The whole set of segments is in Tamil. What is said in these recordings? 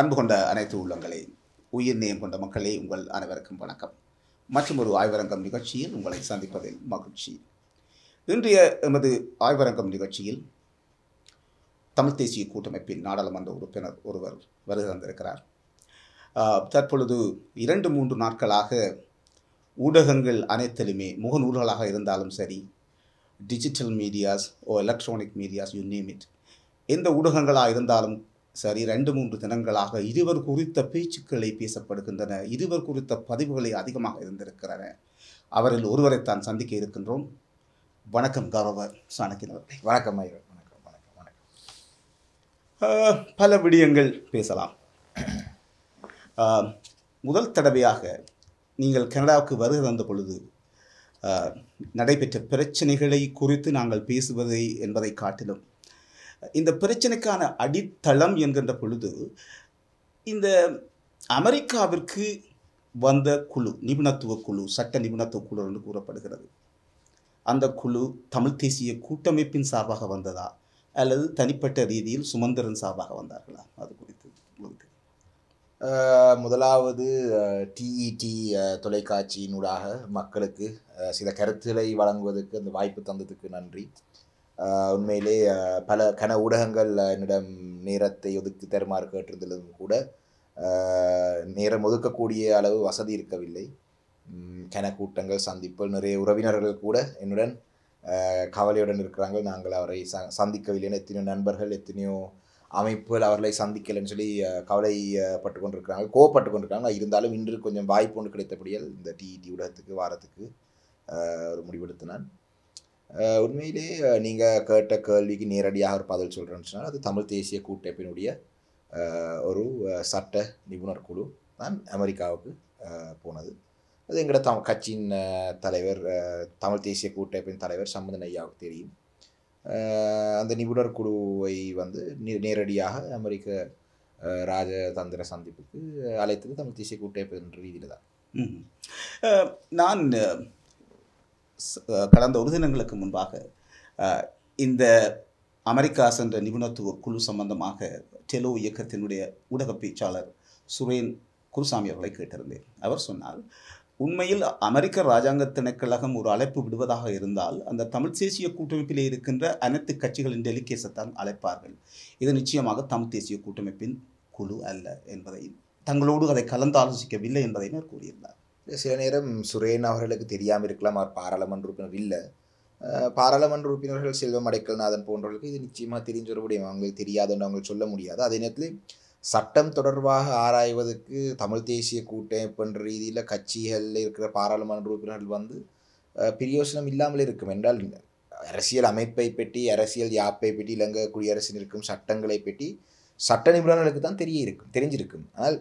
அன்பு கொண்ட அனைத்து உள்ளங்களே உயிர் நேயம் கொண்ட மக்களே உங்கள் அனைவருக்கும் வணக்கம் மற்றும் ஒரு ஆய்வரங்கம் நிகழ்ச்சியில் உங்களை சந்திப்பதில் மகிழ்ச்சி இன்றைய எமது ஆய்வரங்கம் நிகழ்ச்சியில் தமிழ் தேசிய கூட்டமைப்பின் நாடாளுமன்ற உறுப்பினர் ஒருவர் வருகை தந்திருக்கிறார் தற்பொழுது இரண்டு மூன்று நாட்களாக ஊடகங்கள் அனைத்திலுமே முகநூல்களாக இருந்தாலும் சரி digital medias or electronic medias you name it எந்த ஊடகங்களாக இருந்தாலும் சரி ரெண்டு மூன்று தினங்களாக இருவர் குறித்த பேச்சுக்களை பேசப்படுகின்றன இருவர் குறித்த பதிவுகளை அதிகமாக இருந்திருக்கிறன அவரில் ஒருவரைத்தான் சந்திக்க இருக்கின்றோம் வணக்கம் கௌரவ சாணக்கின் வணக்கம் ஐயர் வணக்கம் வணக்கம் வணக்கம் பல விடயங்கள் பேசலாம் முதல் தடவையாக நீங்கள் கனடாவுக்கு வருக வந்த பொழுது நடைபெற்ற பிரச்சனைகளை குறித்து நாங்கள் பேசுவதை என்பதை காட்டிலும் இந்த பிரச்சனைக்கான அடித்தளம் என்கின்ற பொழுது இந்த அமெரிக்காவிற்கு வந்த குழு நிபுணத்துவ குழு சட்ட நிபுணத்துவ குழு என்று கூறப்படுகிறது அந்த குழு தமிழ் தேசிய கூட்டமைப்பின் சார்பாக வந்ததா அல்லது தனிப்பட்ட ரீதியில் சுமந்திரன் சார்பாக வந்தார்களா அது குறித்து முதலாவது டிஇடி e தொலைக்காட்சியினூடாக மக்களுக்கு சில கருத்துக்களை வழங்குவதற்கு அந்த வாய்ப்பு தந்ததுக்கு நன்றி உண்மையிலே பல கன ஊடகங்கள் என்னிடம் நேரத்தை ஒதுக்கி தருமாறு கேட்டிருந்ததும் கூட நேரம் ஒதுக்கக்கூடிய அளவு வசதி இருக்கவில்லை கன கூட்டங்கள் சந்திப்புகள் நிறைய உறவினர்கள் கூட என்னுடன் கவலையுடன் இருக்கிறாங்க நாங்கள் அவரை ச சந்திக்கவில்லைன்னு எத்தனையோ நண்பர்கள் எத்தனையோ அமைப்புகள் அவர்களை சந்திக்கலைன்னு சொல்லி கவலைப்பட்டு கொண்டிருக்கிறாங்க கோவப்பட்டு கொண்டிருக்காங்க இருந்தாலும் இன்று கொஞ்சம் வாய்ப்பு ஒன்று கிடைத்தபடியால் இந்த டிஇடி e ஊடகத்துக்கு வாரத்துக்கு ஒரு முடிவெடுத்து நான் உண்மையிலே நீங்கள் கேட்ட கேள்விக்கு நேரடியாக ஒரு பதில் சொல்கிறேன்னு சொன்னால் அது தமிழ் தேசிய கூட்டமைப்பினுடைய ஒரு சட்ட நிபுணர் குழு தான் அமெரிக்காவுக்கு போனது அது எங்களோட தம் கட்சியின் தலைவர் தமிழ் தேசிய கூட்டமைப்பின் தலைவர் சம்பந்தன் ஐயாவுக்கு தெரியும் அந்த நிபுணர் குழுவை வந்து நேரடியாக அமெரிக்க ராஜதந்திர சந்திப்புக்கு அழைத்தது தமிழ் தேசிய கூட்டமைப்பு என்ற ரீதியில் தான் நான் கடந்த ஒரு தினங்களுக்கு முன்பாக இந்த அமெரிக்கா சென்ற நிபுணத்துவ குழு சம்பந்தமாக டெலோ இயக்கத்தினுடைய ஊடக பேச்சாளர் சுரேன் குருசாமி அவர்களை கேட்டிருந்தேன் அவர் சொன்னால் உண்மையில் அமெரிக்க இராஜாங்க திணைக்கழகம் ஒரு அழைப்பு விடுவதாக இருந்தால் அந்த தமிழ் தேசிய கூட்டமைப்பிலே இருக்கின்ற அனைத்து கட்சிகளின் தான் அழைப்பார்கள் இது நிச்சயமாக தமிழ் தேசிய கூட்டமைப்பின் குழு அல்ல என்பதை தங்களோடு அதை கலந்து ஆலோசிக்கவில்லை என்பதை அவர் கூறியிருந்தார் சில நேரம் சுரேன் அவர்களுக்கு தெரியாமல் இருக்கலாம் அவர் பாராளுமன்ற உறுப்பினர் இல்லை பாராளுமன்ற உறுப்பினர்கள் செல்வம் அடைக்கல்நாதன் போன்றவர்களுக்கு இது நிச்சயமாக தெரிஞ்ச ஒரு முடியும் அவங்களுக்கு தெரியாதுன்னு அவங்களுக்கு சொல்ல முடியாது அதே நேரத்தில் சட்டம் தொடர்பாக ஆராய்வதற்கு தமிழ் தேசிய கூட்டமைப்புன்ற ரீதியில் கட்சிகளில் இருக்கிற பாராளுமன்ற உறுப்பினர்கள் வந்து பிரியோசனம் இல்லாமல் இருக்கும் என்றால் அரசியல் அமைப்பை பற்றி அரசியல் யாப்பை பற்றி இலங்கை குடியரசு இருக்கும் சட்டங்களை பற்றி சட்ட நிபுணர்களுக்கு தான் தெரிய இருக்கும் தெரிஞ்சிருக்கும் ஆனால்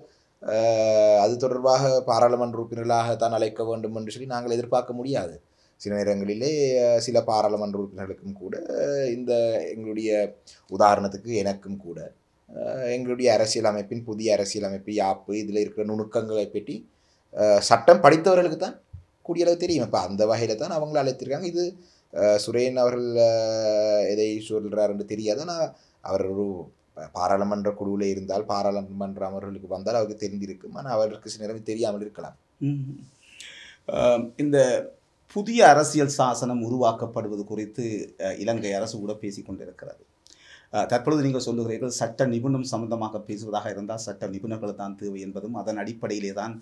அது தொடர்பாக பாராளுமன்ற உறுப்பினர்களாக தான் அழைக்க வேண்டும் என்று சொல்லி நாங்கள் எதிர்பார்க்க முடியாது சில நேரங்களிலே சில பாராளுமன்ற உறுப்பினர்களுக்கும் கூட இந்த எங்களுடைய உதாரணத்துக்கு எனக்கும் கூட எங்களுடைய அரசியல் அமைப்பின் புதிய அரசியல் அமைப்பு யாப்பு இதில் இருக்கிற நுணுக்கங்களை பற்றி சட்டம் படித்தவர்களுக்கு தான் கூடிய அளவு தெரியும் இப்போ அந்த வகையில் தான் அவங்கள அழைத்திருக்காங்க இது சுரேன் அவர்கள் எதை என்று தெரியாது ஆனால் அவர் ஒரு பாராளுமன்ற குழுவில் இருந்தால் பாராளுமன்ற அமர்வுகளுக்கு வந்தால் அவருக்கு தெரிந்திருக்கும் ஆனால் அவருக்கு சில நேரம் தெரியாமல் இருக்கலாம் இந்த புதிய அரசியல் சாசனம் உருவாக்கப்படுவது குறித்து இலங்கை அரசு கூட பேசிக்கொண்டிருக்கிறது தற்பொழுது நீங்கள் சொல்லுகிறீர்கள் சட்ட நிபுணம் சம்பந்தமாக பேசுவதாக இருந்தால் சட்ட நிபுணர்கள் தான் தேவை என்பதும் அதன் அடிப்படையிலே தான்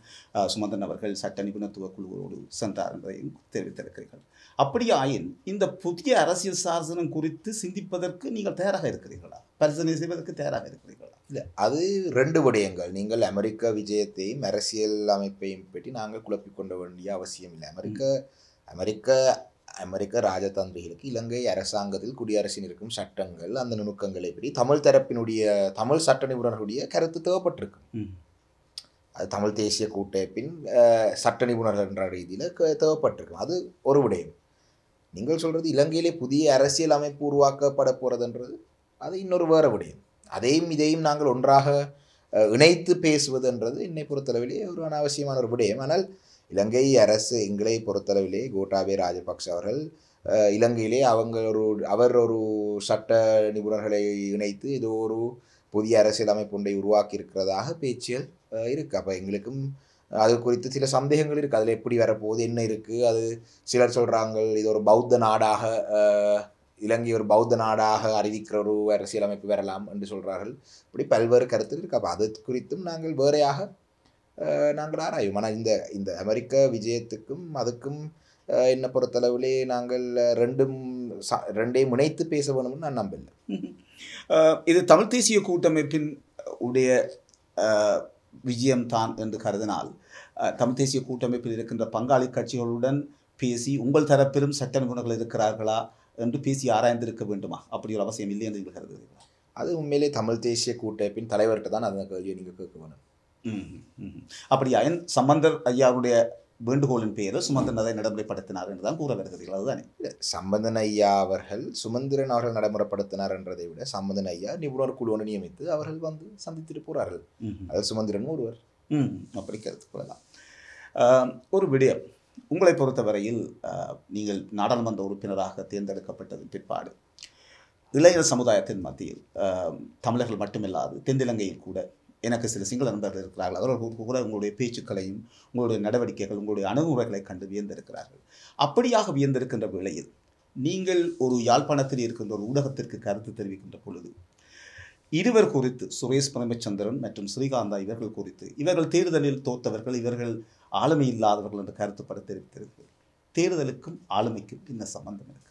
சுமந்தன் அவர்கள் சட்ட நிபுணத்துவ குழுவோடு சென்றார் என்பதையும் தெரிவித்திருக்கிறீர்கள் ஆயின் இந்த புதிய அரசியல் சாசனம் குறித்து சிந்திப்பதற்கு நீங்கள் தயாராக இருக்கிறீர்களா பரிசீலனை செய்வதற்கு தயாராக இருக்கிறீர்களா இல்லை அது ரெண்டு விடயங்கள் நீங்கள் அமெரிக்க விஜயத்தையும் அரசியல் அமைப்பையும் பற்றி நாங்கள் குழப்பிக்கொண்ட வேண்டிய அவசியம் இல்லை அமெரிக்க அமெரிக்க அமெரிக்க ராஜதந்திரிகளுக்கு இலங்கை அரசாங்கத்தில் குடியரசின் இருக்கும் சட்டங்கள் அந்த நுணுக்கங்களை பற்றி தமிழ் தரப்பினுடைய தமிழ் சட்ட நிபுணர்களுடைய கருத்து தேவைப்பட்டிருக்கு அது தமிழ் தேசிய கூட்டமைப்பின் சட்ட நிபுணர்கள் என்ற ரீதியில் தேவைப்பட்டிருக்கும் அது ஒரு விடயம் நீங்கள் சொல்கிறது இலங்கையிலே புதிய அரசியல் அமைப்பு உருவாக்கப்பட போகிறதுன்றது அது இன்னொரு வேறு விடயம் அதையும் இதையும் நாங்கள் ஒன்றாக இணைத்து பேசுவதுன்றது என்னை பொறுத்தளவிலேயே ஒரு அனாவசியமான ஒரு விடயம் ஆனால் இலங்கை அரசு எங்களை பொறுத்தளவிலே கோட்டாபே ராஜபக்ஷ அவர்கள் இலங்கையிலே அவங்க ஒரு அவர் ஒரு சட்ட நிபுணர்களை இணைத்து இது ஒரு புதிய அமைப்பு ஒன்றை உருவாக்கி இருக்கிறதாக பேச்சுகள் இருக்குது அப்போ எங்களுக்கும் அது குறித்து சில சந்தேகங்கள் இருக்குது அதில் எப்படி வரப்போகுது என்ன இருக்குது அது சிலர் சொல்கிறாங்க இது ஒரு பௌத்த நாடாக இலங்கை ஒரு பௌத்த நாடாக அறிவிக்கிற ஒரு அரசியலமைப்பு வரலாம் என்று சொல்கிறார்கள் இப்படி பல்வேறு கருத்துகள் இருக்குது அப்போ அது குறித்தும் நாங்கள் வேறையாக நாங்கள் ஆராயும் ஆனால் இந்த இந்த அமெரிக்க விஜயத்துக்கும் அதுக்கும் என்னை பொறுத்தளவிலே நாங்கள் ரெண்டும் ரெண்டையும் முனைத்து பேச வேணும்னு நான் நம்பல இது தமிழ் தேசிய கூட்டமைப்பின் உடைய விஜயம்தான் என்று கருதினால் தமிழ் தேசிய கூட்டமைப்பில் இருக்கின்ற பங்காளி கட்சிகளுடன் பேசி உங்கள் தரப்பிலும் சட்ட நிபுணர்கள் இருக்கிறார்களா என்று பேசி ஆராய்ந்திருக்க வேண்டுமா அப்படி ஒரு அவசியம் இல்லை என்று கருது கருதுகிறீர்களா அது உண்மையிலே தமிழ் தேசிய கூட்டமைப்பின் தலைவர்கிட்ட தான் அந்த கேள்வியை நீங்கள் கேட்க வேணும் அப்படி அயன் சம்பந்தர் ஐயாவுடைய வேண்டுகோளின் பெயரை சுமந்திரன் அதை நடைமுறைப்படுத்தினார் என்றுதான் கூற வருகிறீர்கள் அதுதானே சம்பந்தன் ஐயா அவர்கள் சுமந்திரன் அவர்கள் நடைமுறைப்படுத்தினார் என்றதை விட சம்பந்தன் ஐயா நிபுணர் குழு ஒன்று நியமித்து அவர்கள் வந்து சந்தித்து போறார்கள் அது சுமந்திரன் ஒருவர் அப்படி கருத்து கொள்ளலாம் ஒரு விடயம் உங்களை பொறுத்தவரையில் நீங்கள் நாடாளுமன்ற உறுப்பினராக தேர்ந்தெடுக்கப்பட்டது பிற்பாடு இளைஞர் சமுதாயத்தின் மத்தியில் தமிழர்கள் மட்டுமில்லாது தென்னிலங்கையில் கூட எனக்கு சில சிங்கள நண்பர்கள் இருக்கிறார்கள் அவர்கள் கூட உங்களுடைய பேச்சுக்களையும் உங்களுடைய நடவடிக்கைகள் உங்களுடைய அணுகுமுறைகளை கண்டு வியந்திருக்கிறார்கள் அப்படியாக வியந்திருக்கின்ற வேளையில் நீங்கள் ஒரு யாழ்ப்பாணத்தில் இருக்கின்ற ஒரு ஊடகத்திற்கு கருத்து தெரிவிக்கின்ற பொழுது இருவர் குறித்து சுரேஷ் பிரமச்சந்திரன் மற்றும் ஸ்ரீகாந்தா இவர்கள் குறித்து இவர்கள் தேர்தலில் தோத்தவர்கள் இவர்கள் ஆளுமை இல்லாதவர்கள் என்ற கருத்துப்பட தெரிவித்திருக்கிறது தேர்தலுக்கும் ஆளுமைக்கும் என்ன சம்பந்தம் இருக்குது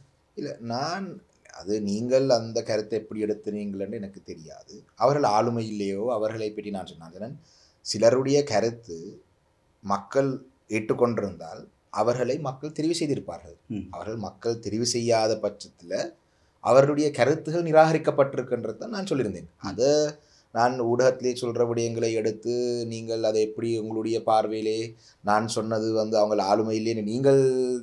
இல்லை நான் அது நீங்கள் அந்த கருத்தை எப்படி எடுத்தினீங்கள் என்று எனக்கு தெரியாது அவர்கள் ஆளுமை இல்லையோ அவர்களை பற்றி நான் சொன்னேன் சிலருடைய கருத்து மக்கள் ஏற்றுக்கொண்டிருந்தால் அவர்களை மக்கள் தெரிவு செய்திருப்பார்கள் அவர்கள் மக்கள் தெரிவு செய்யாத பட்சத்தில் அவருடைய கருத்துகள் நிராகரிக்கப்பட்டிருக்கின்றது தான் நான் சொல்லியிருந்தேன் அதை நான் ஊடகத்திலே சொல்கிற விடயங்களை எடுத்து நீங்கள் அதை எப்படி உங்களுடைய பார்வையிலே நான் சொன்னது வந்து அவங்கள ஆளுமை இல்லைன்னு நீங்கள்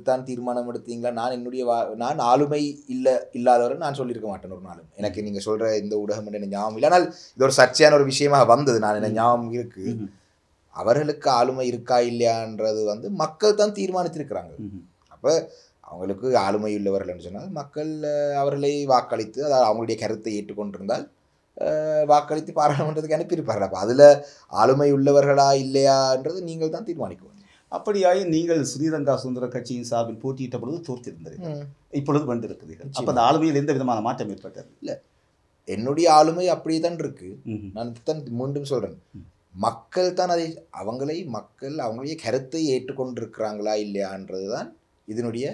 தான் தீர்மானம் எடுத்தீங்களா நான் என்னுடைய வா நான் ஆளுமை இல்லை இல்லாதவரை நான் சொல்லியிருக்க மாட்டேன் ஒரு நாளும் எனக்கு நீங்கள் சொல்கிற இந்த ஊடகம் என்ன ஞாபகம் இல்லை ஆனால் இது ஒரு சர்ச்சையான ஒரு விஷயமாக வந்தது நான் என்ன ஞாபகம் இருக்குது அவர்களுக்கு ஆளுமை இருக்கா இல்லையான்றது வந்து மக்கள் தான் தீர்மானித்திருக்கிறாங்க அப்போ அவங்களுக்கு ஆளுமை உள்ளவர்கள்னு சொன்னால் மக்கள் அவர்களை வாக்களித்து அதாவது அவங்களுடைய கருத்தை ஏற்றுக்கொண்டிருந்தால் வாக்களித்து பாராளுமன்றத்துக்கு அனுப்பியிருப்பார்கள் அப்போ அதில் ஆளுமை உள்ளவர்களா இல்லையான்றது நீங்கள் தான் தீர்மானிக்கணும் அப்படியாய் நீங்கள் ஸ்ரீரங்கா சுந்தர கட்சியின் சார்பில் போட்டியிட்ட பொழுது தோற்றிருந்தது இப்பொழுது வந்திருக்கிறீர்கள் அப்போ அந்த ஆளுமையில் எந்த விதமான மாற்றம் ஏற்பட்டது இல்லை என்னுடைய ஆளுமை அப்படியே தான் இருக்கு நான் தான் மீண்டும் சொல்கிறேன் மக்கள் தான் அதை அவங்களை மக்கள் அவங்களுடைய கருத்தை ஏற்றுக்கொண்டிருக்கிறாங்களா இல்லையான்றது தான் இதனுடைய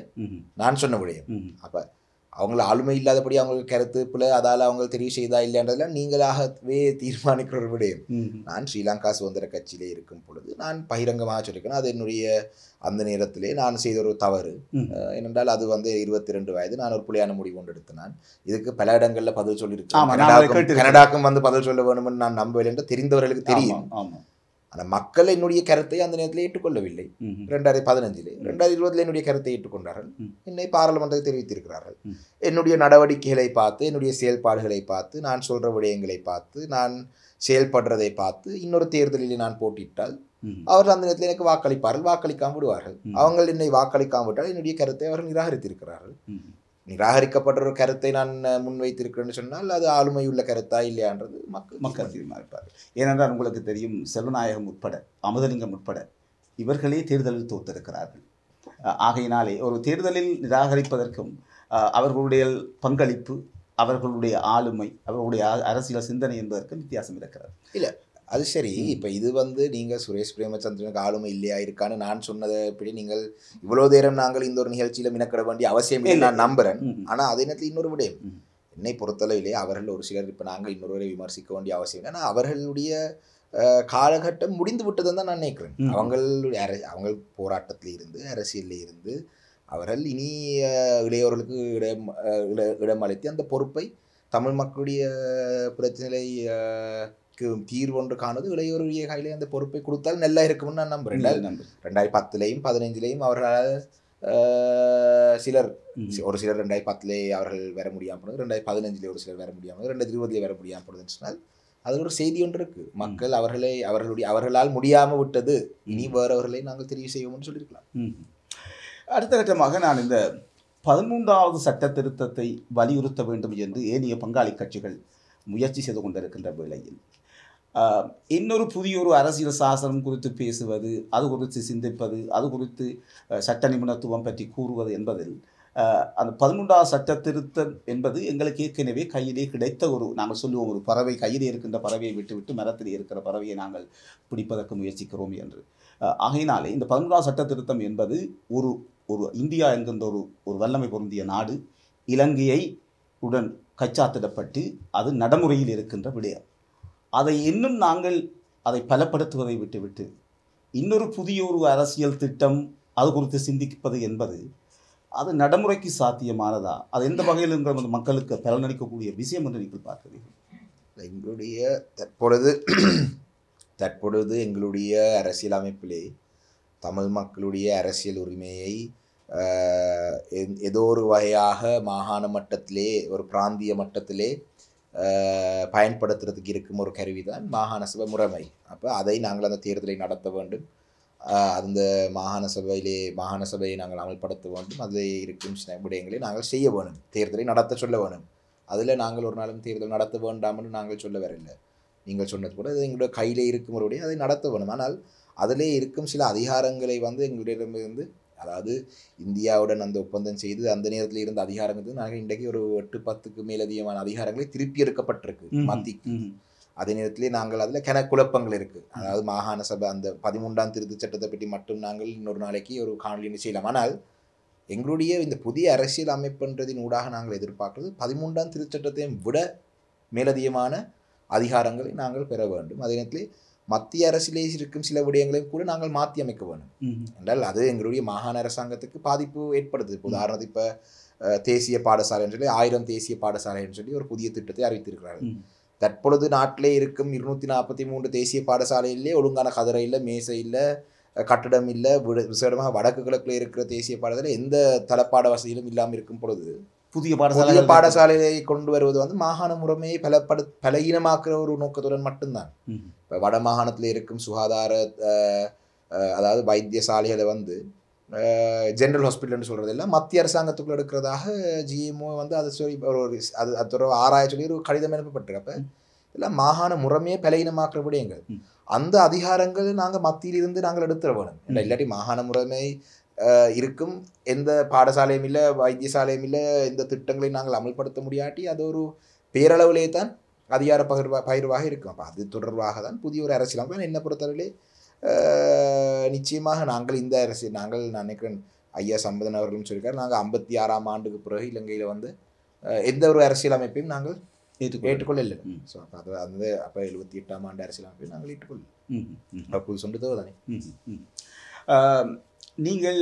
நான் சொன்ன விடயம் அப்போ அவங்கள ஆளுமை இல்லாதபடி அவங்களுக்கு கருத்து பிள்ளை அதால் அவங்க தெரிவு செய்தா இல்லைன்றதெல்லாம் நீங்களாகவே தீர்மானிக்கிற ஒரு விடயம் நான் ஸ்ரீலங்கா சுதந்திர கட்சியிலே இருக்கும் பொழுது நான் பகிரங்கமாக சொல்லியிருக்கேன் அது என்னுடைய அந்த நேரத்திலே நான் செய்த ஒரு தவறு ஏனென்றால் அது வந்து இருபத்தி ரெண்டு வயது நான் ஒரு புள்ளியான முடிவு கொண்டு எடுத்தேன் நான் இதுக்கு பல இடங்களில் பதில் சொல்லியிருக்கேன் கனடாக்கும் வந்து பதில் சொல்ல வேணும்னு நான் நம்பவில்லை என்று தெரிந்தவர்களுக்கு தெரியும் ஆனால் மக்கள் என்னுடைய கருத்தை அந்த நேரத்தில் ஏற்றுக்கொள்ளவில்லை ரெண்டாயிரத்தி பதினஞ்சில் ரெண்டாயிரத்தி இருபதில் என்னுடைய கருத்தை ஏற்றுக்கொண்டார்கள் என்னை பாராளுமன்றத்தில் தெரிவித்திருக்கிறார்கள் என்னுடைய நடவடிக்கைகளை பார்த்து என்னுடைய செயல்பாடுகளை பார்த்து நான் சொல்கிற விடயங்களை பார்த்து நான் செயல்படுறதை பார்த்து இன்னொரு தேர்தலில் நான் போட்டியிட்டால் அவர்கள் அந்த நேரத்தில் எனக்கு வாக்களிப்பார்கள் வாக்களிக்காமல் விடுவார்கள் அவங்க என்னை வாக்களிக்காம விட்டால் என்னுடைய கருத்தை அவர்கள் நிராகரித்திருக்கிறார்கள் நிராகரிக்கப்பட்ட ஒரு கருத்தை நான் முன்வைத்திருக்கிறேன்னு சொன்னால் அது ஆளுமை உள்ள கருத்தா இல்லையான்றது மக்கள் மக்கள் தீர்மானிப்பார் ஏனென்றால் உங்களுக்கு தெரியும் செல்வநாயகம் உட்பட அமுதலிங்கம் உட்பட இவர்களே தேர்தலில் தோத்திருக்கிறார்கள் ஆகையினாலே ஒரு தேர்தலில் நிராகரிப்பதற்கும் அவர்களுடைய பங்களிப்பு அவர்களுடைய ஆளுமை அவர்களுடைய அரசியல் சிந்தனை என்பதற்கும் வித்தியாசம் இருக்கிறது இல்லை அது சரி இப்போ இது வந்து நீங்கள் சுரேஷ் பிரேமச்சந்திரனுக்கு ஆளுமை இல்லையா இருக்கான்னு நான் சொன்னதை இப்படி நீங்கள் இவ்வளோ நேரம் நாங்கள் இந்த ஒரு நிகழ்ச்சியில் மினக்கிட வேண்டிய அவசியம் இல்லை நான் நம்புகிறேன் ஆனால் அதே நேரத்தில் இன்னொரு விடயம் என்னை பொறுத்தளவிலே அவர்கள் ஒரு சிலர் இப்போ நாங்கள் இன்னொருவரை விமர்சிக்க வேண்டிய அவசியம் இல்லை ஆனால் அவர்களுடைய காலகட்டம் முடிந்து விட்டதுன்னு தான் நான் நினைக்கிறேன் அவங்களுடைய அரசு அவங்க போராட்டத்தில் இருந்து அரசியலில் இருந்து அவர்கள் இனி இளையோர்களுக்கு இடம் இடம் அளித்து அந்த பொறுப்பை தமிழ் மக்களுடைய பிரச்சனை தீர்வொன்று காணுவது இளையோருடைய கையிலே அந்த பொறுப்பை கொடுத்தால் நல்லா இருக்கும்னு நான் நம்புறேன் ரெண்டாயிரத்தி பத்துலையும் பதினைஞ்சிலையும் அவர்களால் சிலர் ஒரு சிலர் ரெண்டாயிரத்தி பத்துலே அவர்கள் வர முடியாமல் போனது ரெண்டாயிரத்தி பதினஞ்சுல ஒரு சிலர் வர முடியாமல் ரெண்டாயிரத்தி இருபதுல வர முடியாமல் போனதுன்னு சொன்னால் அதில் ஒரு செய்தி ஒன்று இருக்கு மக்கள் அவர்களை அவர்களுடைய அவர்களால் முடியாமல் விட்டது இனி வேறவர்களை நாங்கள் தெரிவு செய்வோம்னு சொல்லியிருக்கலாம் அடுத்த கட்டமாக நான் இந்த பதிமூன்றாவது சட்ட திருத்தத்தை வலியுறுத்த வேண்டும் என்று ஏனைய பங்காளி கட்சிகள் முயற்சி செய்து கொண்டிருக்கின்ற வேளையில் இன்னொரு புதிய ஒரு அரசியல் சாசனம் குறித்து பேசுவது அது குறித்து சிந்திப்பது அது குறித்து சட்ட நிபுணத்துவம் பற்றி கூறுவது என்பதில் அந்த பதிமூன்றாவது சட்ட திருத்தம் என்பது எங்களுக்கு ஏற்கனவே கையிலே கிடைத்த ஒரு நாங்கள் சொல்லுவோம் ஒரு பறவை கையிலே இருக்கின்ற பறவையை விட்டுவிட்டு மரத்தில் இருக்கிற பறவையை நாங்கள் பிடிப்பதற்கு முயற்சிக்கிறோம் என்று ஆகையினாலே இந்த பதிமூன்றாவது சட்ட திருத்தம் என்பது ஒரு ஒரு இந்தியா என்கின்ற ஒரு ஒரு வல்லமை பொருந்திய நாடு இலங்கையை உடன் கச்சாத்திடப்பட்டு அது நடைமுறையில் இருக்கின்ற விடயம் அதை இன்னும் நாங்கள் அதை பலப்படுத்துவதை விட்டுவிட்டு இன்னொரு புதிய ஒரு அரசியல் திட்டம் அது குறித்து சிந்திப்பது என்பது அது நடைமுறைக்கு சாத்தியமானதா அது எந்த வகையில் நமது மக்களுக்கு பலனளிக்கக்கூடிய விஷயம் என்று நீங்கள் பார்க்கிறீர்கள் எங்களுடைய தற்பொழுது தற்பொழுது எங்களுடைய அரசியல் அமைப்பிலே தமிழ் மக்களுடைய அரசியல் உரிமையை ஏதோ ஒரு வகையாக மாகாண மட்டத்திலே ஒரு பிராந்திய மட்டத்திலே பயன்படுத்துறதுக்கு இருக்கும் ஒரு கருவி தான் மாகாண சபை முறைமை அப்போ அதை நாங்கள் அந்த தேர்தலை நடத்த வேண்டும் அந்த மாகாண சபையிலே மாகாண சபையை நாங்கள் அமல்படுத்த வேண்டும் அதில் இருக்கும் விடயங்களை நாங்கள் செய்ய வேணும் தேர்தலை நடத்த சொல்ல வேணும் அதில் நாங்கள் ஒரு நாளும் தேர்தல் நடத்த வேண்டாம்னு நாங்கள் சொல்ல வரல நீங்கள் சொன்னது கூட அது எங்களுடைய கையில் இருக்கும் ஒரு அதை நடத்த வேணும் ஆனால் அதிலே இருக்கும் சில அதிகாரங்களை வந்து எங்களிடமிருந்து அதாவது இந்தியாவுடன் அந்த ஒப்பந்தம் செய்து அந்த நேரத்தில் இருந்த அதிகாரம் நாங்கள் இன்றைக்கு ஒரு எட்டு பத்துக்கு மேலதிகமான அதிகாரங்களை திருப்பி எடுக்கப்பட்டிருக்கு மத்திக்கு அதே நேரத்திலே நாங்கள் அதில் கென குழப்பங்கள் இருக்குது அதாவது மாகாண சபை அந்த பதிமூன்றாம் திருத்தச் சட்டத்தை பற்றி மட்டும் நாங்கள் இன்னொரு நாளைக்கு ஒரு காணொலி செய்யலாம் ஆனால் எங்களுடைய இந்த புதிய அரசியல் அமைப்புன்றதின் ஊடாக நாங்கள் எதிர்பார்க்கிறது பதிமூன்றாம் திருச்சட்டத்தையும் விட மேலதிகமான அதிகாரங்களை நாங்கள் பெற வேண்டும் அதே நேரத்தில் மத்திய அரசிலே இருக்கும் சில விடயங்களையும் கூட நாங்கள் மாற்றி அமைக்க வேணும் என்றால் அது எங்களுடைய மாகாண அரசாங்கத்துக்கு பாதிப்பு ஏற்படுது இப்போ இப்போ தேசிய பாடசாலைன்னு சொல்லி ஆயிரம் தேசிய பாடசாலைன்னு சொல்லி ஒரு புதிய திட்டத்தை அறிவித்திருக்கிறார்கள் தற்பொழுது நாட்டிலே இருக்கும் இருநூற்றி நாற்பத்தி மூன்று தேசிய பாடசாலையிலே ஒழுங்கான கதரை இல்லை மேசை இல்லை கட்டடம் இல்லை விசேடமாக வடக்கு கிழக்கில் இருக்கிற தேசிய பாடத்தில் எந்த தளப்பாட வசதியிலும் இல்லாமல் இருக்கும் பொழுது புதிய பாடசாலை பாடசாலையை கொண்டு வருவது வந்து மாகாண முறைமையை பலப்படு பலகீனமாக்குற ஒரு நோக்கத்துடன் மட்டும்தான் இப்போ வட மாகாணத்தில் இருக்கும் சுகாதார அதாவது வைத்தியசாலைகளை வந்து ஜென்ரல் ஹாஸ்பிட்டல்னு சொல்கிறது இல்லை மத்திய அரசாங்கத்துக்குள்ள எடுக்கிறதாக ஜிஎம்ஓ வந்து அதை சொல்லி ஒரு அது அது தொடர்பு ஆராய சொல்லி ஒரு கடிதம் அனுப்பப்பட்டிருக்கப்ப இல்லை மாகாண முறைமையை பலகீனமாக்குற விடயங்கள் அந்த அதிகாரங்கள் நாங்கள் மத்தியிலிருந்து நாங்கள் எடுத்துட வேணும் இல்லை இல்லாட்டி மாகாண முறைமை இருக்கும் எந்த பாடசாலையும் இல்லை வைத்தியசாலையும் இல்லை எந்த திட்டங்களையும் நாங்கள் அமல்படுத்த முடியாட்டி அது ஒரு பேரளவிலே தான் அதிகார பகிர்வா பகிர்வாக இருக்கும் அப்போ அது தொடர்பாக தான் புதிய ஒரு அரசியலமைப்பு என்னை பொறுத்தவரையிலே நிச்சயமாக நாங்கள் இந்த அரசியல் நாங்கள் நினைக்கிறேன் ஐயா சம்பதன் அவர்களும் சொல்லியிருக்காரு நாங்கள் ஐம்பத்தி ஆறாம் ஆண்டுக்கு பிறகு இலங்கையில் வந்து எந்த ஒரு அரசியலமைப்பையும் நாங்கள் ஏற்றுக்கொள்ள இல்லை ஸோ அப்போ அது அந்த அப்போ எழுபத்தி எட்டாம் ஆண்டு அரசியலமைப்பையும் நாங்கள் ஏற்றுக்கொள்ளும் அப்போது சொன்னதோ தானே நீங்கள்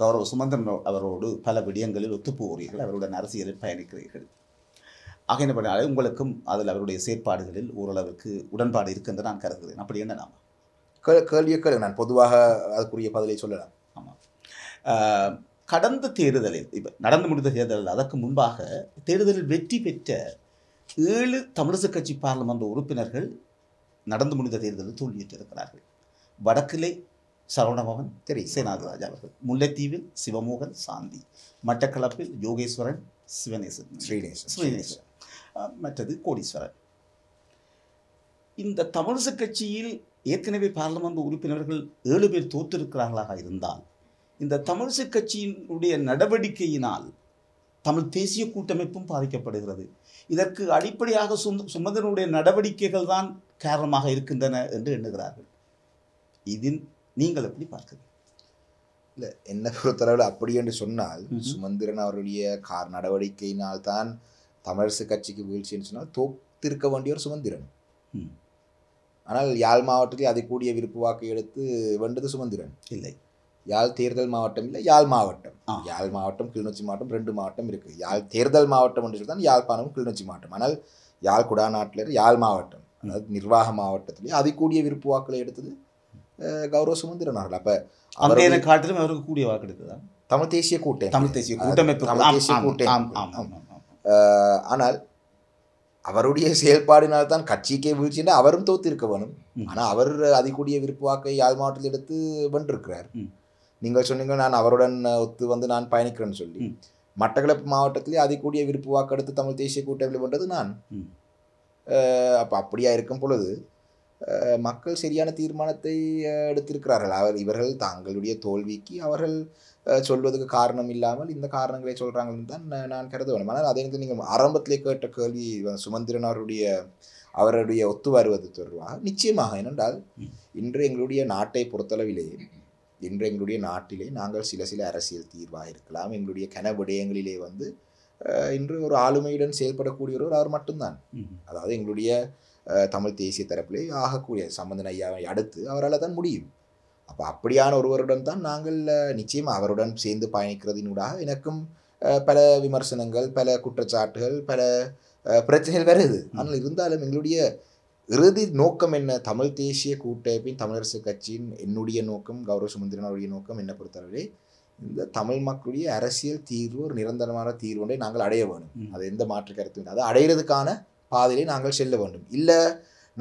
கௌரவ சுமந்திரன் அவரோடு பல விடயங்களில் ஒத்துப்போகிறீர்கள் அவருடன் அரசியலில் பயணிக்கிறீர்கள் ஆக என்ன பண்ணாலே உங்களுக்கும் அதில் அவருடைய செயற்பாடுகளில் ஓரளவுக்கு உடன்பாடு இருக்குன்னு நான் கருதுகிறேன் அப்படி என்ன நாம் கே கேள்வியை கேளு நான் பொதுவாக அதுக்குரிய பதிலை சொல்லலாம் ஆமாம் கடந்த தேர்தலில் இப்போ நடந்து முடிந்த தேர்தலில் அதற்கு முன்பாக தேர்தலில் வெற்றி பெற்ற ஏழு தமிழக கட்சி பாராளுமன்ற உறுப்பினர்கள் நடந்து முடிந்த தேர்தலில் தோல்வியிட்டிருக்கிறார்கள் வடக்கிலே சரவணபவன் தெரி சேனாதிராஜா அவர்கள் முல்லைத்தீவில் சிவமோகன் சாந்தி மட்டக்களப்பில் யோகேஸ்வரன் சிவனேசன் ஸ்ரீநேசன் ஸ்ரீநேசன் மற்றது கோடீஸ்வரன் இந்த தமிழிசு கட்சியில் ஏற்கனவே பாராளுமன்ற உறுப்பினர்கள் ஏழு பேர் தோற்றிருக்கிறார்களாக இருந்தால் இந்த தமிழிசு கட்சியினுடைய நடவடிக்கையினால் தமிழ் தேசிய கூட்டமைப்பும் பாதிக்கப்படுகிறது இதற்கு அடிப்படையாக சுமதனுடைய நடவடிக்கைகள் தான் காரணமாக இருக்கின்றன என்று எண்ணுகிறார்கள் இதில் நீங்கள் எப்படி பார்க்குது இல்லை என்னை பொறுத்தளவில் அப்படி என்று சொன்னால் சுமந்திரன் அவருடைய கார் நடவடிக்கையினால் தான் தமிழரசு கட்சிக்கு வீழ்ச்சின்னு சொன்னால் தோத்திருக்க வேண்டியவர் சுமந்திரன் ஆனால் யாழ் மாவட்டத்தில் அதை கூடிய விருப்பு வாக்கு எடுத்து வேண்டது சுமந்திரன் இல்லை யாழ் தேர்தல் மாவட்டம் இல்லை யாழ் மாவட்டம் யாழ் மாவட்டம் கிளிநொச்சி மாவட்டம் ரெண்டு மாவட்டம் இருக்குது யாழ் தேர்தல் மாவட்டம் என்று சொல்லிதான் யாழ்ப்பாணம் கிளிநொச்சி மாவட்டம் ஆனால் யாழ் குடாநாட்டில் யாழ் மாவட்டம் அதாவது நிர்வாக மாவட்டத்திலேயே அதை கூடிய விருப்பு வாக்களை எடுத்தது கௌரவ சுமந்திரனார்கள் அப்ப காட்டிலும் அவருக்கு கூடிய வாக்கெடுத்ததா தமிழ் தேசிய கூட்டம் தமிழ் தேசிய கூட்டமைப்பு தமிழ் தேசிய கூட்டம் ஆனால் அவருடைய செயல்பாடினால்தான் கட்சிக்கே வீழ்ச்சினா அவரும் தோத்து இருக்க வேணும் ஆனால் அவர் அதிகூடிய வாக்கை யாழ் மாவட்டத்தில் எடுத்து வென்றிருக்கிறார் நீங்கள் சொன்னீங்க நான் அவருடன் ஒத்து வந்து நான் பயணிக்கிறேன்னு சொல்லி மட்டக்களப்பு மாவட்டத்திலே அதிகூடிய விருப்பு வாக்கெடுத்து தமிழ் தேசிய கூட்டமைப்பில் வென்றது நான் அப்போ அப்படியா இருக்கும் பொழுது மக்கள் சரியான தீர்மானத்தை எடுத்திருக்கிறார்கள் அவர் இவர்கள் தங்களுடைய தோல்விக்கு அவர்கள் சொல்வதற்கு காரணம் இல்லாமல் இந்த காரணங்களை சொல்கிறாங்கன்னு தான் நான் கருத வேண்டும் ஆனால் அதே நேரத்தில் நீங்கள் ஆரம்பத்திலே கேட்ட கேள்வி சுமந்திரன் அவருடைய அவருடைய ஒத்து வருவது தொடர்பாக நிச்சயமாக ஏனென்றால் இன்று எங்களுடைய நாட்டை பொறுத்தளவிலேயே இன்று எங்களுடைய நாட்டிலே நாங்கள் சில சில அரசியல் தீர்வாக இருக்கலாம் எங்களுடைய கன விடயங்களிலே வந்து இன்று ஒரு ஆளுமையுடன் செயல்படக்கூடியவர் அவர் மட்டும்தான் அதாவது எங்களுடைய தமிழ் தேசிய தரப்பிலே ஆகக்கூடிய சம்பந்தன் ஐயாவை அடுத்து அவரால் தான் முடியும் அப்போ அப்படியான ஒருவருடன் தான் நாங்கள் நிச்சயம் அவருடன் சேர்ந்து பயணிக்கிறதினூடாக எனக்கும் பல விமர்சனங்கள் பல குற்றச்சாட்டுகள் பல பிரச்சனைகள் வருது ஆனால் இருந்தாலும் எங்களுடைய இறுதி நோக்கம் என்ன தமிழ் தேசிய கூட்டமைப்பின் தமிழரசு கட்சியின் என்னுடைய நோக்கம் கௌரவ சுமந்திரனுடைய நோக்கம் என்ன பொறுத்தவரை இந்த தமிழ் மக்களுடைய அரசியல் தீர்வு ஒரு நிரந்தரமான தீர்வு ஒன்றை நாங்கள் அடைய வேணும் அது எந்த மாற்று கருத்தும் அதை அடைகிறதுக்கான பாதையிலே நாங்கள் செல்ல வேண்டும் இல்லை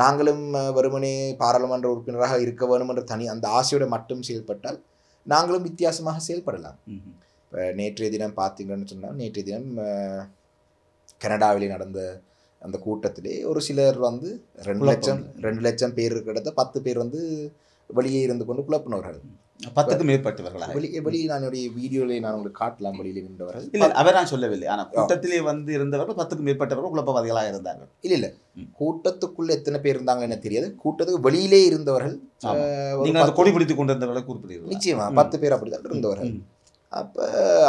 நாங்களும் வறுமனே பாராளுமன்ற உறுப்பினராக இருக்க வேண்டும் என்ற தனி அந்த ஆசையோடு மட்டும் செயல்பட்டால் நாங்களும் வித்தியாசமாக செயல்படலாம் இப்போ நேற்றைய தினம் பார்த்தீங்கன்னு சொன்னால் நேற்றைய தினம் கனடாவிலே நடந்த அந்த கூட்டத்திலே ஒரு சிலர் வந்து ரெண்டு லட்சம் ரெண்டு லட்சம் பேர் இருக்கிறத பத்து பேர் வந்து வெளியே இருந்து கொண்டு குழப்பினவர்கள் பத்துக்கும் மேற்பட்டவர்களா எப்படி நான் என்னுடைய வீடியோவில் நான் உங்களுக்கு காட்டலாம் வெளியில் இருந்தவர்கள் இல்லை அவர் நான் சொல்லவில்லை ஆனால் கூட்டத்திலே வந்து இருந்தவர்கள் பத்துக்கும் மேற்பட்டவர்கள் குழப்பவாதிகளாக இருந்தார்கள் இல்லை இல்லை கூட்டத்துக்குள்ள எத்தனை பேர் இருந்தாங்க எனக்கு தெரியாது கூட்டத்துக்கு வெளியிலே இருந்தவர்கள் நீங்கள் கொடி பிடித்து கொண்டு இருந்தவர்களை நிச்சயமா பத்து பேர் அப்படிதான் இருந்தவர்கள் அப்போ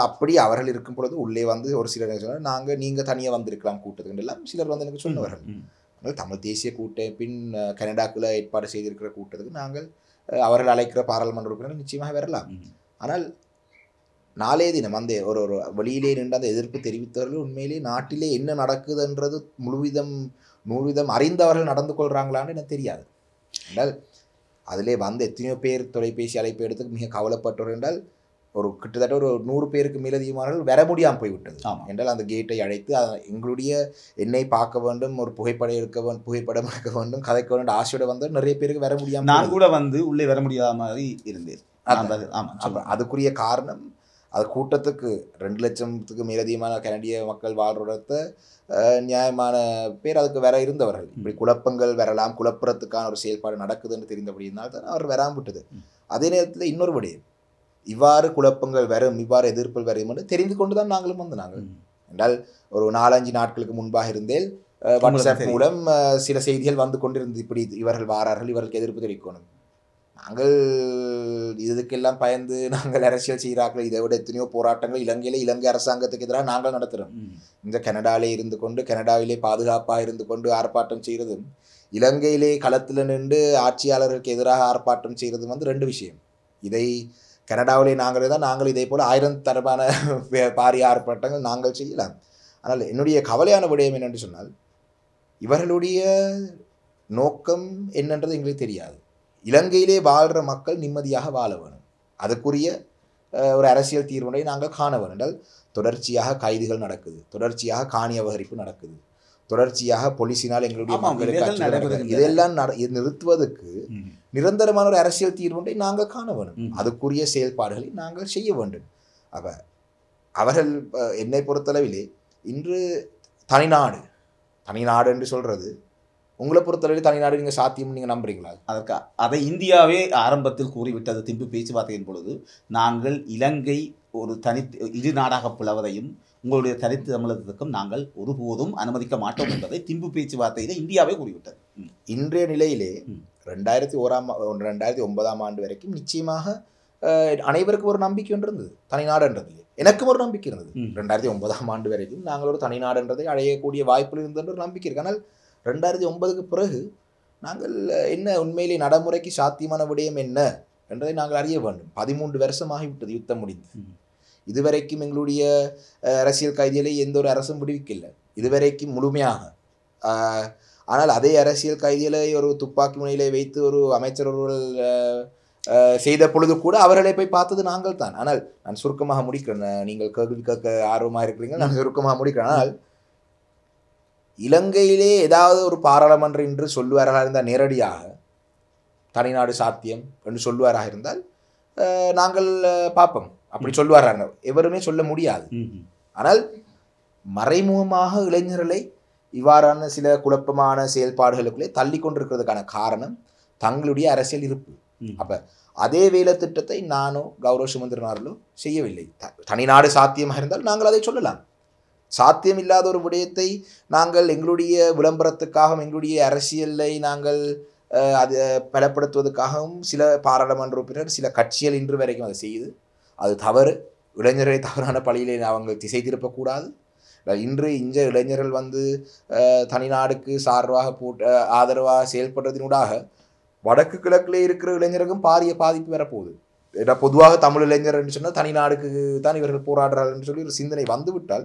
அப்படி அவர்கள் இருக்கும் பொழுது உள்ளே வந்து ஒரு சிலர் என்ன சொன்னார் நாங்கள் நீங்கள் தனியாக வந்திருக்கலாம் கூட்டத்துக்கு எல்லாம் சிலர் வந்து எனக்கு சொன்னவர்கள் தமிழ் தேசிய கூட்டம் பின் கனடாக்குள்ள ஏற்பாடு செய்திருக்கிற கூட்டத்துக்கு நாங்கள் அவர்கள் அழைக்கிற பாராளுமன்ற உறுப்பினர் நிச்சயமாக வரலாம் ஆனால் நாளே தினம் அந்த ஒரு ஒரு வழியிலே நின்று அந்த எதிர்ப்பு தெரிவித்தவர்கள் உண்மையிலே நாட்டிலே என்ன நடக்குதுன்றது முழுவிதம் முழுவிதம் அறிந்தவர்கள் நடந்து கொள்கிறாங்களான்னு எனக்கு தெரியாது என்றால் அதிலே வந்த எத்தனையோ பேர் தொலைபேசி அழைப்பு எடுத்து மிக கவலைப்பட்டவர் என்றால் ஒரு கிட்டத்தட்ட ஒரு நூறு பேருக்கு மேலதிகமானவர்கள் வர முடியாமல் போய்விட்டது என்றால் அந்த கேட்டை அழைத்து எங்களுடைய என்னை பார்க்க வேண்டும் ஒரு புகைப்படம் எடுக்க வேண்டும் புகைப்படம் எடுக்க வேண்டும் கதைக்க வேண்டும் ஆசையோட வந்து நிறைய பேருக்கு வர முடியாமல் நான் கூட வந்து உள்ளே வர முடியாத மாதிரி இருந்தேன் ஆமாம் அதுக்குரிய காரணம் அது கூட்டத்துக்கு ரெண்டு லட்சத்துக்கு மேலதிகமான கனடிய மக்கள் வாழ்றத்தை நியாயமான பேர் அதுக்கு வேற இருந்தவர்கள் இப்படி குழப்பங்கள் வரலாம் குழப்பறத்துக்கான ஒரு செயல்பாடு நடக்குதுன்னு தெரிந்தபடி தான் அவர் வராம விட்டது அதே நேரத்தில் இன்னொரு இவ்வாறு குழப்பங்கள் வரும் இவ்வாறு எதிர்ப்புகள் வரும் என்று தெரிந்து கொண்டு தான் நாங்களும் வந்து நாங்கள் என்றால் ஒரு நாலஞ்சு நாட்களுக்கு முன்பாக இருந்தேன் வாட்ஸ்அப் மூலம் சில செய்திகள் வந்து கொண்டிருந்தது இப்படி இவர்கள் வாரார்கள் இவர்களுக்கு எதிர்ப்பு தெரிவிக்கணும் நாங்கள் இதுக்கெல்லாம் பயந்து நாங்கள் அரசியல் செய்கிறார்கள் இதை விட எத்தனையோ போராட்டங்கள் இலங்கையிலே இலங்கை அரசாங்கத்துக்கு எதிராக நாங்கள் நடத்துகிறோம் இந்த கனடாலே இருந்து கொண்டு கனடாவிலே பாதுகாப்பாக இருந்து கொண்டு ஆர்ப்பாட்டம் செய்கிறதும் இலங்கையிலே களத்தில் நின்று ஆட்சியாளர்களுக்கு எதிராக ஆர்ப்பாட்டம் செய்கிறதும் வந்து ரெண்டு விஷயம் இதை கனடாவிலே நாங்களே தான் நாங்கள் இதே போல் ஆயிரம் தரப்பான பாரிய ஆர்ப்பாட்டங்கள் நாங்கள் செய்யலாம் ஆனால் என்னுடைய கவலையான விடயம் என்னென்று சொன்னால் இவர்களுடைய நோக்கம் என்னன்றது எங்களுக்கு தெரியாது இலங்கையிலே வாழ்கிற மக்கள் நிம்மதியாக வாழ வேணும் அதுக்குரிய ஒரு அரசியல் தீர்வுகளை நாங்கள் காண வேணும் என்றால் தொடர்ச்சியாக கைதுகள் நடக்குது தொடர்ச்சியாக காணி அபகரிப்பு நடக்குது தொடர்ச்சியாக போலீஸினால் எங்களுடைய இதெல்லாம் நிறுத்துவதற்கு நிரந்தரமான ஒரு அரசியல் தீர்வொன்றை நாங்கள் காண வேண்டும் அதுக்குரிய செயல்பாடுகளை நாங்கள் செய்ய வேண்டும் அப்போ அவர்கள் என்னை பொறுத்தளவிலே இன்று தனிநாடு தனிநாடு என்று சொல்கிறது உங்களை பொறுத்தளவில் தனிநாடு நீங்கள் சாத்தியம் நீங்கள் நம்புறீங்களா அதற்கு அதை இந்தியாவே ஆரம்பத்தில் கூறிவிட்டது திம்பு பேச்சுவார்த்தையின் பொழுது நாங்கள் இலங்கை ஒரு தனி இரு நாடாக புலவதையும் உங்களுடைய தனித்து தமிழகத்துக்கும் நாங்கள் ஒருபோதும் அனுமதிக்க மாட்டோம் என்பதை திம்பு பேச்சுவார்த்தையில் இந்தியாவே கூறிவிட்டது இன்றைய நிலையிலே ரெண்டாயிரத்தி ஓராம் ரெண்டாயிரத்தி ஒன்பதாம் ஆண்டு வரைக்கும் நிச்சயமாக அனைவருக்கும் ஒரு நம்பிக்கைன்று இருந்தது தனிநாடுன்றதுலேயே எனக்கும் ஒரு நம்பிக்கை இருந்தது ரெண்டாயிரத்தி ஒன்பதாம் ஆண்டு வரைக்கும் நாங்கள் ஒரு தனிநாடுன்றதை அடையக்கூடிய வாய்ப்புகள் இருந்தது ஒரு நம்பிக்கை இருக்குது ஆனால் ரெண்டாயிரத்தி ஒன்பதுக்கு பிறகு நாங்கள் என்ன உண்மையிலே நடைமுறைக்கு சாத்தியமான விடயம் என்ன என்றதை நாங்கள் அறிய வேண்டும் பதிமூன்று வருஷமாகிவிட்டது யுத்தம் முடிந்து இதுவரைக்கும் எங்களுடைய அரசியல் கைதிகளை எந்த ஒரு அரசும் விடுவிக்கலை இதுவரைக்கும் முழுமையாக ஆனால் அதே அரசியல் கைதிகளை ஒரு துப்பாக்கி முனையிலே வைத்து ஒரு அமைச்சர் ஒருவர்கள் செய்த பொழுது கூட அவர்களை போய் பார்த்தது நாங்கள் தான் ஆனால் நான் சுருக்கமாக முடிக்கிறேன் நீங்கள் கேள்வி கேட்க ஆர்வமாக இருக்கிறீங்க நான் சுருக்கமாக முடிக்கிறேன் ஆனால் இலங்கையிலே ஏதாவது ஒரு பாராளுமன்றம் என்று சொல்லுவாராக இருந்தால் நேரடியாக தனிநாடு சாத்தியம் என்று சொல்லுவாராக இருந்தால் நாங்கள் பார்ப்போம் அப்படி சொல்லுவாராங்க எவருமே சொல்ல முடியாது ஆனால் மறைமுகமாக இளைஞர்களை இவ்வாறான சில குழப்பமான செயல்பாடுகளுக்குள்ளே தள்ளி கொண்டிருக்கிறதுக்கான காரணம் தங்களுடைய அரசியல் இருப்பு அப்போ அதே வேலை திட்டத்தை நானோ கௌரவ சுமந்திரனாரிலோ செய்யவில்லை தனிநாடு சாத்தியமாக இருந்தால் நாங்கள் அதை சொல்லலாம் சாத்தியம் இல்லாத ஒரு விடயத்தை நாங்கள் எங்களுடைய விளம்பரத்துக்காகவும் எங்களுடைய அரசியலை நாங்கள் அது பலப்படுத்துவதற்காகவும் சில பாராளுமன்ற உறுப்பினர் சில கட்சிகள் இன்று வரைக்கும் அதை செய்யுது அது தவறு இளைஞரை தவறான பள்ளியிலே அவங்க திசை திருப்பக்கூடாது இன்று இந்த இளைஞர்கள் வந்து தனிநாடுக்கு சார்பாக போட்டு ஆதரவாக செயல்படுறதினூடாக வடக்கு கிழக்கிலே இருக்கிற இளைஞருக்கும் பாரிய பாதிப்பு வரப்போகுது ஏன்னா பொதுவாக தமிழ் இளைஞர் என்று சொன்னால் தனிநாடுக்கு தான் இவர்கள் போராடுறார்கள் சொல்லி ஒரு சிந்தனை வந்துவிட்டால்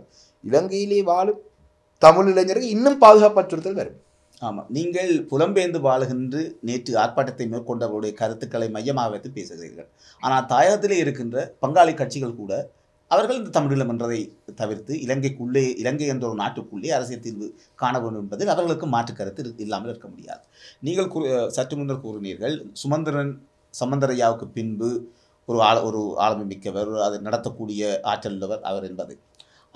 இலங்கையிலே வாழும் தமிழ் இளைஞருக்கு இன்னும் பாதுகாப்பு அச்சுறுத்தல் வரும் ஆமாம் நீங்கள் புலம்பெயர்ந்து வாழுகின்ற நேற்று ஆர்ப்பாட்டத்தை மேற்கொண்டவருடைய கருத்துக்களை மையமாக வைத்து பேசுகிறீர்கள் ஆனால் தாயகத்திலே இருக்கின்ற பங்காளி கட்சிகள் கூட அவர்கள் இந்த தமிழீழம் என்றதை தவிர்த்து இலங்கைக்குள்ளே இலங்கை என்ற ஒரு நாட்டுக்குள்ளே அரசியல் தீர்வு காண வேண்டும் என்பதில் அவர்களுக்கு மாற்று கருத்து இல்லாமல் இருக்க முடியாது நீங்கள் சற்று முன்னர் கூறினீர்கள் சுமந்திரன் சமந்தரையாவுக்கு பின்பு ஒரு ஆள ஒரு ஆளுமை மிக்கவர் அதை நடத்தக்கூடிய ஆற்றல் உள்ளவர் அவர் என்பது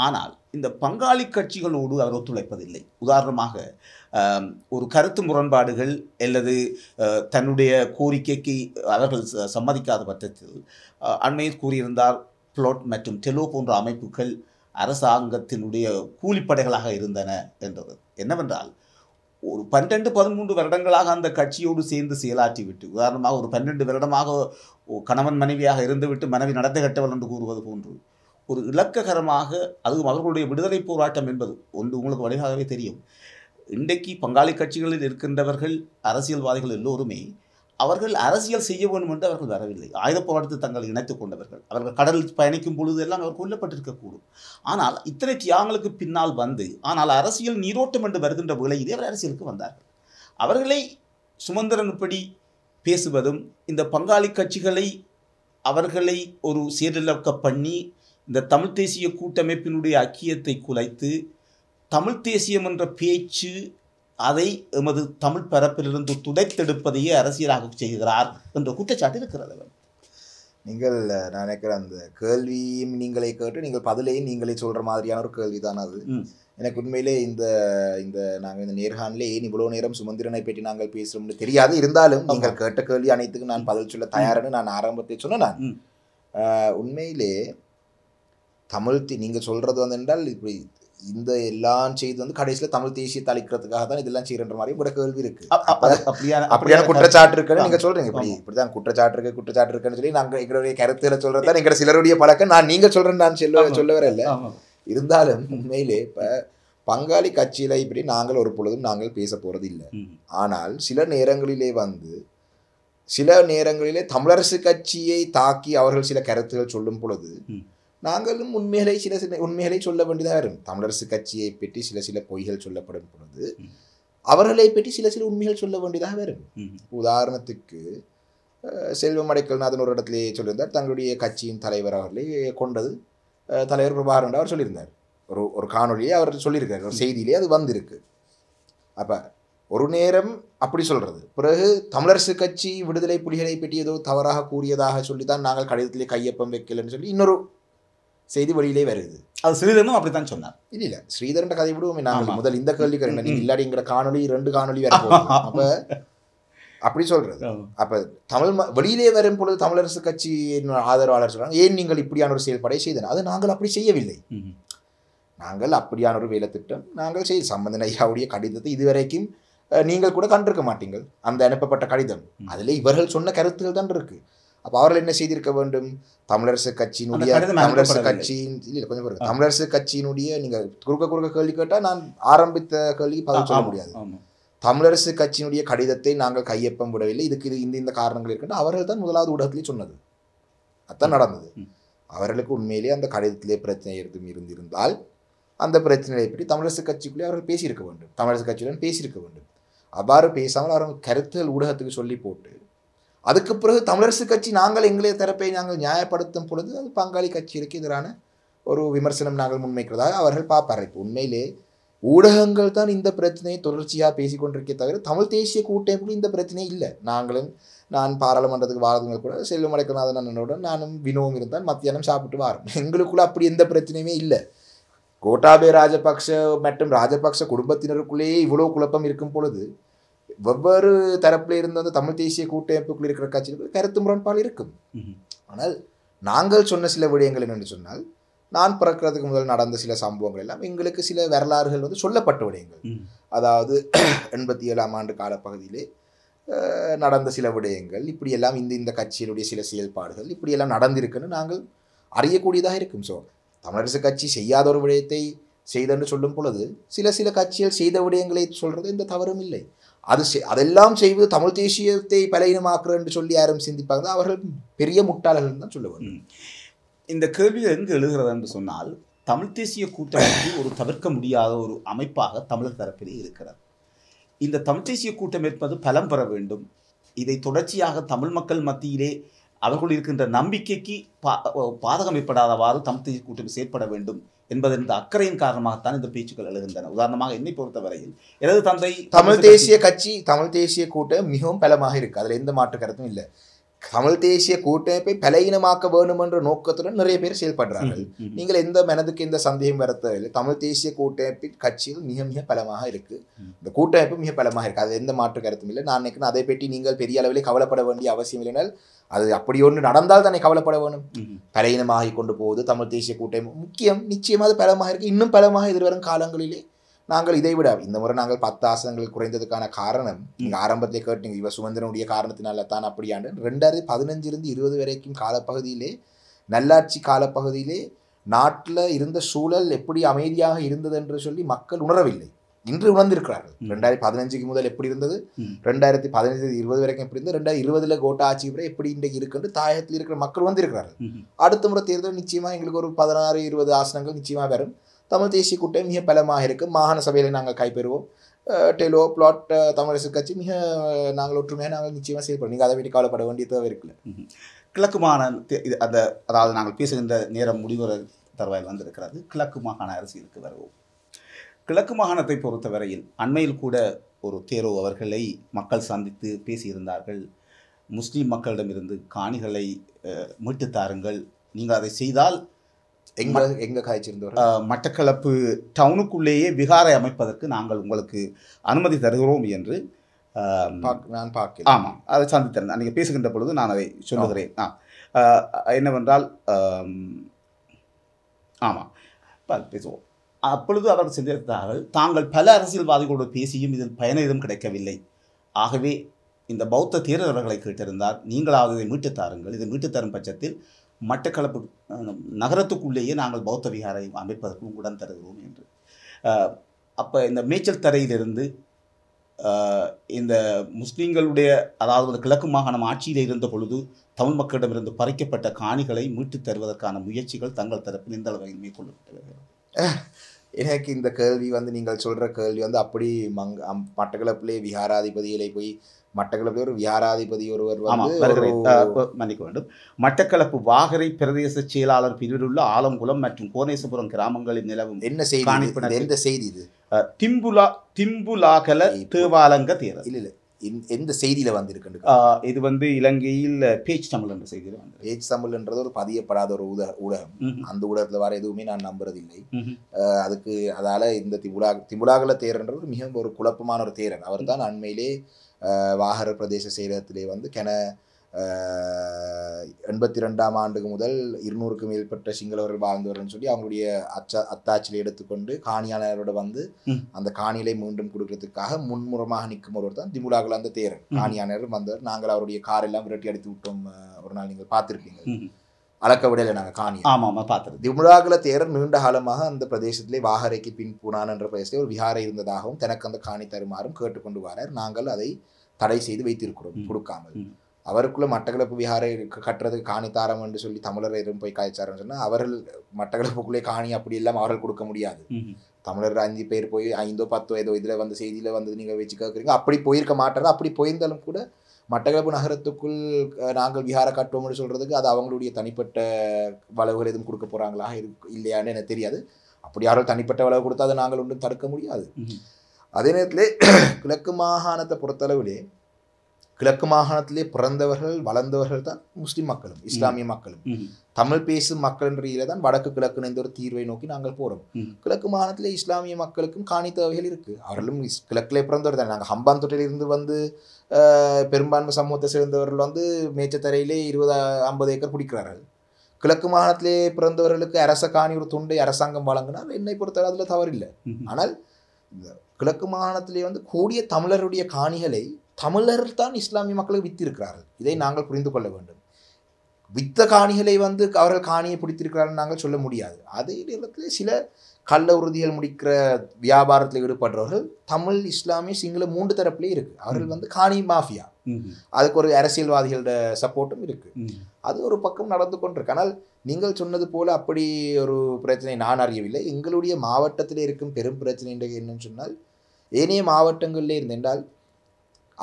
ஆனால் இந்த பங்காளி கட்சிகளோடு அவர் ஒத்துழைப்பதில்லை உதாரணமாக ஒரு கருத்து முரண்பாடுகள் அல்லது தன்னுடைய கோரிக்கைக்கு அவர்கள் சம்மதிக்காத பட்சத்தில் அண்மையில் கூறியிருந்தார் பிளாட் மற்றும் டெலோ போன்ற அமைப்புகள் அரசாங்கத்தினுடைய கூலிப்படைகளாக இருந்தன என்றது என்னவென்றால் ஒரு பன்னெண்டு பதிமூன்று வருடங்களாக அந்த கட்சியோடு சேர்ந்து செயலாற்றி விட்டு உதாரணமாக ஒரு பன்னெண்டு வருடமாக கணவன் மனைவியாக இருந்துவிட்டு மனைவி நடத்த கட்டவள் என்று கூறுவது போன்று ஒரு இலக்ககரமாக அது அவர்களுடைய விடுதலை போராட்டம் என்பது ஒன்று உங்களுக்கு வழியாகவே தெரியும் இன்றைக்கு பங்காளி கட்சிகளில் இருக்கின்றவர்கள் அரசியல்வாதிகள் எல்லோருமே அவர்கள் அரசியல் செய்ய வேண்டும் என்று அவர்கள் வரவில்லை ஆயுத போராட்டத்தில் தங்களை இணைத்துக் கொண்டவர்கள் அவர்கள் கடலில் பயணிக்கும் பொழுது எல்லாம் அவர் கொல்லப்பட்டிருக்கக்கூடும் ஆனால் இத்தனை தியாகங்களுக்கு பின்னால் வந்து ஆனால் அரசியல் நீரோட்டம் என்று வருகின்ற வேளையிலே அவர் அரசியலுக்கு வந்தார்கள் அவர்களை சுமந்திரன் பேசுவதும் இந்த பங்காளி கட்சிகளை அவர்களை ஒரு சீரழக்க பண்ணி இந்த தமிழ்த் தேசிய கூட்டமைப்பினுடைய அக்கியத்தை குலைத்து தமிழ்த் தேசியம் என்ற பேச்சு அதை எமது தமிழ் பரப்பிலிருந்து துடைத்தெடுப்பதையே அரசியலாக செய்கிறார் என்ற குற்றச்சாட்டு இருக்கிறது நீங்கள் நான் நினைக்கிறேன் அந்த கேள்வியும் நீங்களே கேட்டு நீங்கள் பதிலையும் நீங்களே சொல்கிற மாதிரியான ஒரு கேள்வி தான் அது எனக்கு உண்மையிலே இந்த இந்த நாங்கள் இந்த நேர்காணிலே ஏன் இவ்வளோ நேரம் சுமந்திரனை பற்றி நாங்கள் பேசுகிறோம்னு தெரியாது இருந்தாலும் நீங்கள் கேட்ட கேள்வி அனைத்துக்கும் நான் பதில் சொல்ல தயாருன்னு நான் ஆரம்பத்தை சொன்னேன் உண்மையிலே தமிழ் நீங்கள் சொல்கிறது வந்து என்றால் இப்படி இந்த எல்லாம் செய்து வந்து கடைசியில் தமிழ் தேசியத்தை அழிக்கிறதுக்காக தான் இதெல்லாம் செய்யற மாதிரி கூட கேள்வி இருக்கு அப்படியான அப்படியான குற்றச்சாட்டு இருக்குன்னு நீங்க சொல்றீங்க இப்படி இப்படிதான் குற்றச்சாட்டு இருக்கு குற்றச்சாட்டு இருக்குன்னு சொல்லி நாங்கள் எங்களுடைய கருத்துல சொல்றதா எங்களோட சிலருடைய பழக்கம் நான் நீங்க சொல்றேன்னு நான் சொல்ல சொல்ல வர இல்லை இருந்தாலும் உண்மையிலே இப்போ பங்காளி கட்சியில இப்படி நாங்கள் ஒரு பொழுதும் நாங்கள் பேச போறது இல்லை ஆனால் சில நேரங்களிலே வந்து சில நேரங்களிலே தமிழரசு கட்சியை தாக்கி அவர்கள் சில கருத்துகள் சொல்லும் பொழுது நாங்களும் உண்மைகளை சில சில உண்மைகளை சொல்ல வேண்டியதாக இருக்கும் தமிழரசு கட்சியை பற்றி சில சில பொய்கள் சொல்லப்படும் பொழுது அவர்களை பற்றி சில சில உண்மைகள் சொல்ல வேண்டியதாக வரும் உதாரணத்துக்கு செல்வம் அடைக்கல்நாதன் ஒரு இடத்துலேயே சொல்லியிருந்தார் தங்களுடைய கட்சியின் தலைவர் அவர்களை கொண்டது தலைவர் பிரபாகரன் அவர் சொல்லியிருந்தார் ஒரு ஒரு காணொலியை அவர் சொல்லியிருக்கார் ஒரு செய்தியிலே அது வந்திருக்கு அப்போ ஒரு நேரம் அப்படி சொல்கிறது பிறகு தமிழரசு கட்சி விடுதலை புலிகளை பற்றி ஏதோ தவறாக கூறியதாக சொல்லி தான் நாங்கள் கடிதத்திலே கையொப்பம் வைக்கலன்னு சொல்லி இன்னொரு செய்தி வெளியிலே வருது அது ஸ்ரீதரனும் அப்படித்தான் சொன்னார் இல்ல இல்ல ஸ்ரீதரன் கதை விடுவோமே நான் முதல் இந்த கேள்வி கருங்க நீங்க இல்லாடிங்கிற காணொலி ரெண்டு காணொலி வர அப்ப அப்படி சொல்றது அப்ப தமிழ் வெளியிலே வரும் பொழுது தமிழரசு கட்சி ஆதரவாளர் சொல்றாங்க ஏன் நீங்கள் இப்படியான ஒரு செயல்பாடை செய்தனர் அது நாங்கள் அப்படி செய்யவில்லை நாங்கள் அப்படியான ஒரு வேலை திட்டம் நாங்கள் செய்ய சம்பந்தன் ஐயாவுடைய கடிதத்தை இதுவரைக்கும் நீங்கள் கூட கண்டிருக்க மாட்டீங்கள் அந்த அனுப்பப்பட்ட கடிதம் அதில் இவர்கள் சொன்ன கருத்துகள் தான் இருக்குது அப்போ அவர்கள் என்ன செய்திருக்க வேண்டும் தமிழரசு கட்சியினுடைய தமிழரசு கட்சியின் இல்லை கொஞ்சம் பாருங்க தமிழரசு கட்சியினுடைய நீங்கள் குறுக்க குறுக்க கேள்வி கேட்டால் நான் ஆரம்பித்த கேள்வி பதில் சொல்ல முடியாது தமிழரசு கட்சியினுடைய கடிதத்தை நாங்கள் கையொப்பம் விடவில்லை இதுக்கு இது இந்த இந்த காரணங்கள் இருக்கின்றன அவர்கள் தான் முதலாவது ஊடகத்திலே சொன்னது அதுதான் நடந்தது அவர்களுக்கு உண்மையிலேயே அந்த கடிதத்திலே பிரச்சனை எதுவும் இருந்திருந்தால் அந்த பிரச்சனையை பற்றி தமிழரசு கட்சிக்குள்ளே அவர்கள் பேசியிருக்க வேண்டும் தமிழரசு கட்சியுடன் பேசியிருக்க வேண்டும் அவ்வாறு பேசாமல் அவர்கள் கருத்துகள் ஊடகத்துக்கு சொல்லி போட்டு அதுக்கு பிறகு தமிழரசு கட்சி நாங்கள் எங்களே தரப்பை நாங்கள் நியாயப்படுத்தும் பொழுது அது பங்காளி கட்சியிற்கு எதிரான ஒரு விமர்சனம் நாங்கள் முன்வைக்கிறதாக அவர்கள் பார்ப்பார் இப்போ உண்மையிலே ஊடகங்கள் தான் இந்த பிரச்சனையை தொடர்ச்சியாக பேசி கொண்டிருக்கே தவிர தமிழ் தேசிய கூட்டமைப்பு இந்த பிரச்சனையே இல்லை நாங்களும் நான் பாராளுமன்றத்துக்கு வாரதுங்க கூட செல்வம் அடைக்கநாதன் அண்ணனுடன் நானும் வினோவும் இருந்தால் மத்தியானம் சாப்பிட்டு வாரோம் எங்களுக்குள்ள அப்படி எந்த பிரச்சனையுமே இல்லை கோட்டாபே ராஜபக்ஷ மற்றும் ராஜபக்ஷ குடும்பத்தினருக்குள்ளேயே இவ்வளோ குழப்பம் இருக்கும் பொழுது வெவ்வேறு தரப்பில் இருந்து வந்து தமிழ் தேசிய கூட்டமைப்புக்குள் இருக்கிற கட்சிகளுக்கு கருத்து முரண்பாடு இருக்கும் ஆனால் நாங்கள் சொன்ன சில விடயங்கள் என்னென்னு சொன்னால் நான் பிறக்கிறதுக்கு முதல் நடந்த சில சம்பவங்கள் எல்லாம் எங்களுக்கு சில வரலாறுகள் வந்து சொல்லப்பட்ட விடயங்கள் அதாவது எண்பத்தி ஏழாம் ஆண்டு காலப்பகுதியிலே நடந்த சில விடயங்கள் இப்படியெல்லாம் இந்த இந்த கட்சியினுடைய சில செயல்பாடுகள் இப்படியெல்லாம் நடந்திருக்குன்னு நாங்கள் அறியக்கூடியதாக இருக்கும் ஸோ தமிழரசு கட்சி செய்யாத ஒரு விடயத்தை செய்தன்னு சொல்லும் பொழுது சில சில கட்சிகள் செய்த விடயங்களை சொல்கிறது எந்த தவறும் இல்லை அது அதெல்லாம் செய்வது தமிழ் தேசியத்தை பலகீனமாக்குற என்று சொல்லி யாரும் சிந்திப்பாங்க அவர்கள் பெரிய முட்டாளர்கள் தான் சொல்ல வேண்டும் இந்த கேள்வி எங்கு எழுகிறது என்று சொன்னால் தமிழ் தேசிய கூட்டமைப்பு ஒரு தவிர்க்க முடியாத ஒரு அமைப்பாக தமிழர் தரப்பிலே இருக்கிறது இந்த தமிழ் தேசிய கூட்டம் பலம் பெற வேண்டும் இதை தொடர்ச்சியாக தமிழ் மக்கள் மத்தியிலே அவர்கள் இருக்கின்ற நம்பிக்கைக்கு பா பாதகம் ஏற்படாதவாறு தமிழ் கூட்டணி செயற்பட வேண்டும் என்பதை இந்த அக்கறையின் காரணமாகத்தான் இந்த பேச்சுக்கள் எழுகின்றன உதாரணமாக என்னை பொறுத்தவரையில் எனது தந்தை தமிழ் தேசிய கட்சி தமிழ் தேசிய கூட்டம் மிகவும் பலமாக இருக்குது அதில் எந்த மாற்று கருத்தும் இல்லை தமிழ் தேசிய கூட்டமைப்பை பலையினமாக்க வேண்டும் என்ற நோக்கத்துடன் நிறைய பேர் செயல்படுறார்கள் நீங்கள் எந்த மனதுக்கு எந்த சந்தேகம் வர தமிழ் தேசிய கூட்டமைப்பின் கட்சியில் மிக மிக பலமாக இருக்கு இந்த கூட்டமைப்பு மிக பலமாக இருக்கு அது எந்த மாற்று கருத்தும் இல்லை நான் நினைக்கிறேன் அதை பற்றி நீங்கள் பெரிய அளவில் கவலைப்பட வேண்டிய அவசியம் இல்லைனால் அது அப்படி ஒன்று நடந்தால் தானே கவலைப்பட வேணும் பலையினமாகி கொண்டு போகுது தமிழ் தேசிய கூட்டமைப்பு முக்கியம் நிச்சயமாக பலமாக இருக்கு இன்னும் பலமாக எதிர்வரும் காலங்களிலே நாங்கள் இதை விட இந்த முறை நாங்கள் பத்து ஆசனங்கள் குறைந்ததுக்கான காரணம் நீங்கள் ஆரம்பத்தை கேட்டீங்க இவ சுதந்திரனுடைய காரணத்தினால தான் அப்படியாண்டு ரெண்டாயிரத்தி பதினஞ்சிலிருந்து இருபது வரைக்கும் காலப்பகுதியிலே நல்லாட்சி காலப்பகுதியிலே நாட்டில் இருந்த சூழல் எப்படி அமைதியாக இருந்தது என்று சொல்லி மக்கள் உணரவில்லை இன்று உணர்ந்திருக்கிறார்கள் ரெண்டாயிரத்தி பதினஞ்சுக்கு முதல் எப்படி இருந்தது ரெண்டாயிரத்தி பதினஞ்சு இருபது வரைக்கும் எப்படி இருந்தது ரெண்டாயிரத்தி இருபதுல கோட்டா ஆட்சி வரை எப்படி இன்றைக்கு இருக்குன்னு தாயத்தில் இருக்கிற மக்கள் வந்திருக்கிறார்கள் அடுத்த முறை தேர்தல் நிச்சயமா எங்களுக்கு ஒரு பதினாறு இருபது ஆசனங்கள் நிச்சயமா வரும் தமிழ் தேசிய கூட்டம் மிக பலமாக இருக்குது மாகாண சபையில் நாங்கள் கைப்பெறுவோம் டெலோ பிளாட் தமிழரசு கட்சி மிக நாங்கள் ஒற்றுமையாக நாங்கள் நிச்சயமாக செயல்படுவோம் நீங்கள் அதை விட்டு கவலைப்பட வேண்டியதாக தேவை இருக்குல்ல கிழக்கு மாகாண இது அந்த அதாவது நாங்கள் பேசுகின்ற நேரம் முடிவுற தருவாயில் வந்திருக்கிறது கிழக்கு மாகாண அரசியலுக்கு வருவோம் கிழக்கு மாகாணத்தை பொறுத்தவரையில் அண்மையில் கூட ஒரு தேரோ அவர்களை மக்கள் சந்தித்து பேசியிருந்தார்கள் முஸ்லீம் மக்களிடமிருந்து காணிகளை மீட்டு தாருங்கள் நீங்கள் அதை செய்தால் எங்க எங்க காய்ச்சிருந்தவர் மட்டக்களப்பு டவுனுக்குள்ளேயே விகாரை அமைப்பதற்கு நாங்கள் உங்களுக்கு அனுமதி தருகிறோம் என்று நான் பார்க்க ஆமாம் அதை சந்தித்திருந்தேன் நீங்கள் பேசுகின்ற பொழுது நான் அதை சொல்லுகிறேன் ஆ என்னவென்றால் ஆமாம் பேசுவோம் அப்பொழுது அவர் சிந்தித்தார்கள் தாங்கள் பல அரசியல்வாதிகளோடு பேசியும் இதில் பயன கிடைக்கவில்லை ஆகவே இந்த பௌத்த தீரர்களை அவர்களை கேட்டிருந்தார் நீங்களாவது இதை மீட்டுத்தாருங்கள் தாருங்கள் இதை மீட்டு தரும் பட்சத்தில் மட்டக்களப்பு நகரத்துக்குள்ளேயே நாங்கள் பௌத்த விகாரை அமைப்பதற்கு உடன் தருகிறோம் என்று அப்போ இந்த மேய்ச்சல் தரையிலிருந்து இந்த முஸ்லீம்களுடைய அதாவது ஒரு கிழக்கு மாகாணம் ஆட்சியில் இருந்த பொழுது தமிழ் மக்களிடமிருந்து பறிக்கப்பட்ட காணிகளை மீட்டுத் தருவதற்கான முயற்சிகள் தங்கள் தரப்பில் இந்த அளவில் மேற்கொள்ளப்பட்டது எனக்கு இந்த கேள்வி வந்து நீங்கள் சொல்கிற கேள்வி வந்து அப்படி மங் மட்டக்களப்பிலே விஹாராதிபதிகளை போய் மட்டக்களப்பு ஒரு வியாராதிபதி ஒருவர் மன்னிக்க வேண்டும் மட்டக்களப்பு வாகரை பிரதேச செயலாளர் பிரிவில் உள்ள ஆலங்குளம் மற்றும் கோனேசபுரம் கிராமங்களில் நிலவும் என்ன செய்தி எந்த செய்தி இது திம்புலா திம்புலாகல தேவாலங்க தேர இல்லை இல்லை எந்த செய்தியில வந்திருக்கு இது வந்து இலங்கையில் பேச்சு தமிழ் என்ற செய்தியில் வந்து பேச்சு தமிழ்ன்றது ஒரு பதியப்படாத ஒரு ஊட ஊடகம் அந்த ஊடகத்தில் வர எதுவுமே நான் நம்புறதில்லை அதுக்கு அதால் இந்த திபுலா திபுலாகல தேரன்றது மிகவும் ஒரு குழப்பமான ஒரு தேரன் அவர் தான் அண்மையிலே வாகர பிரதேச செயலகத்திலே வந்து கென எண்பத்தி ரெண்டாம் ஆண்டுக்கு முதல் இருநூறுக்கும் மேற்பட்ட சிங்களவர்கள் வாழ்ந்தவர்கள் சொல்லி அவங்களுடைய அச்சா அத்தாச்சிலை எடுத்துக்கொண்டு காணியாளரோட வந்து அந்த காணியிலை மீண்டும் கொடுக்கறதுக்காக முன்முறமாக நிற்கும் ஒருவர் தான் திமுலாக்குள்ள அந்த தேர் காணியாளரும் வந்தவர் நாங்கள் அவருடைய காரெல்லாம் விரட்டி அடித்து விட்டோம் ஒரு நாள் நீங்கள் பார்த்துருப்பீங்க அளக்க விடலை நாங்கள் காணி ஆமாம் ஆமாம் பார்த்துருது திமுலாகுல தேரர் நீண்ட காலமாக அந்த பிரதேசத்திலே வாகரைக்கு பின் பூனான் என்ற பிரதேசத்தில் ஒரு விஹாரை இருந்ததாகவும் தனக்கு அந்த காணி தருமாறும் கேட்டுக்கொண்டு வரார் நாங்கள் அதை தடை செய்து வைத்திருக்கிறோம் கொடுக்காமல் அவருக்குள்ள மட்டக்களப்பு விஹாரை கட்டுறது காணி தாரம் என்று சொல்லி தமிழர் எதுவும் போய் காய்ச்சாருன்னு சொன்னால் அவர்கள் மட்டக்களப்புக்குள்ளே காணி அப்படி எல்லாம் அவர்கள் கொடுக்க முடியாது தமிழர் அஞ்சு பேர் போய் ஐந்தோ பத்தோ ஏதோ இதில் வந்து செய்தியில் வந்து நீங்கள் வச்சு கேட்குறீங்க அப்படி போயிருக்க மாட்டாரு அப்படி போயிருந்தாலும் கூட மட்டக்களப்பு நகரத்துக்குள் நாங்கள் விஹார கட்டுவோம்னு சொல்கிறதுக்கு அது அவங்களுடைய தனிப்பட்ட வளவுகள் எதுவும் கொடுக்க போகிறாங்களா இருக்கு இல்லையான்னு எனக்கு தெரியாது அப்படி யாரும் தனிப்பட்ட வளவு கொடுத்தா அதை நாங்கள் ஒன்றும் தடுக்க முடியாது அதே நேரத்தில் கிழக்கு மாகாணத்தை பொறுத்தளவிலே கிழக்கு மாகாணத்திலே பிறந்தவர்கள் வளர்ந்தவர்கள் தான் முஸ்லீம் மக்களும் இஸ்லாமிய மக்களும் தமிழ் பேசும் மக்கள் ரீதியில தான் வடக்கு கிழக்கு நினைந்த ஒரு தீர்வை நோக்கி நாங்கள் போறோம் கிழக்கு மாகாணத்திலே இஸ்லாமிய மக்களுக்கும் காணி தேவைகள் இருக்கு அவர்களும் கிழக்கிலே பிறந்தவர் தான் நாங்கள் ஹம்பான் தொட்டிலிருந்து வந்து பெரும்பான்மை சமூகத்தை சேர்ந்தவர்கள் வந்து மேச்சத்தரையிலே இருபது ஐம்பது ஏக்கர் பிடிக்கிறார்கள் கிழக்கு மாகாணத்திலே பிறந்தவர்களுக்கு அரச காணி ஒரு துண்டை அரசாங்கம் வழங்கினால் என்னை பொறுத்தவரை அதில் தவறில்லை ஆனால் கிழக்கு மாகாணத்திலே வந்து கூடிய தமிழருடைய காணிகளை தமிழர் தான் இஸ்லாமிய மக்களுக்கு வித்திருக்கிறார்கள் இதை நாங்கள் புரிந்து கொள்ள வேண்டும் வித்த காணிகளை வந்து அவர்கள் காணியை பிடித்திருக்கிறார்கள் நாங்கள் சொல்ல முடியாது அதே நேரத்தில் சில கள்ள உறுதிகள் முடிக்கிற வியாபாரத்தில் ஈடுபடுறவர்கள் தமிழ் இஸ்லாமிய சிங்கள மூன்று தரப்புலேயே இருக்குது அவர்கள் வந்து காணி மாஃபியா அதுக்கு ஒரு அரசியல்வாதிகளோட சப்போர்ட்டும் இருக்குது அது ஒரு பக்கம் நடந்து கொண்டிருக்கு ஆனால் நீங்கள் சொன்னது போல் அப்படி ஒரு பிரச்சனை நான் அறியவில்லை எங்களுடைய மாவட்டத்தில் இருக்கும் பெரும் பிரச்சனை என்னன்னு சொன்னால் ஏனைய மாவட்டங்களில் இருந்தென்றால்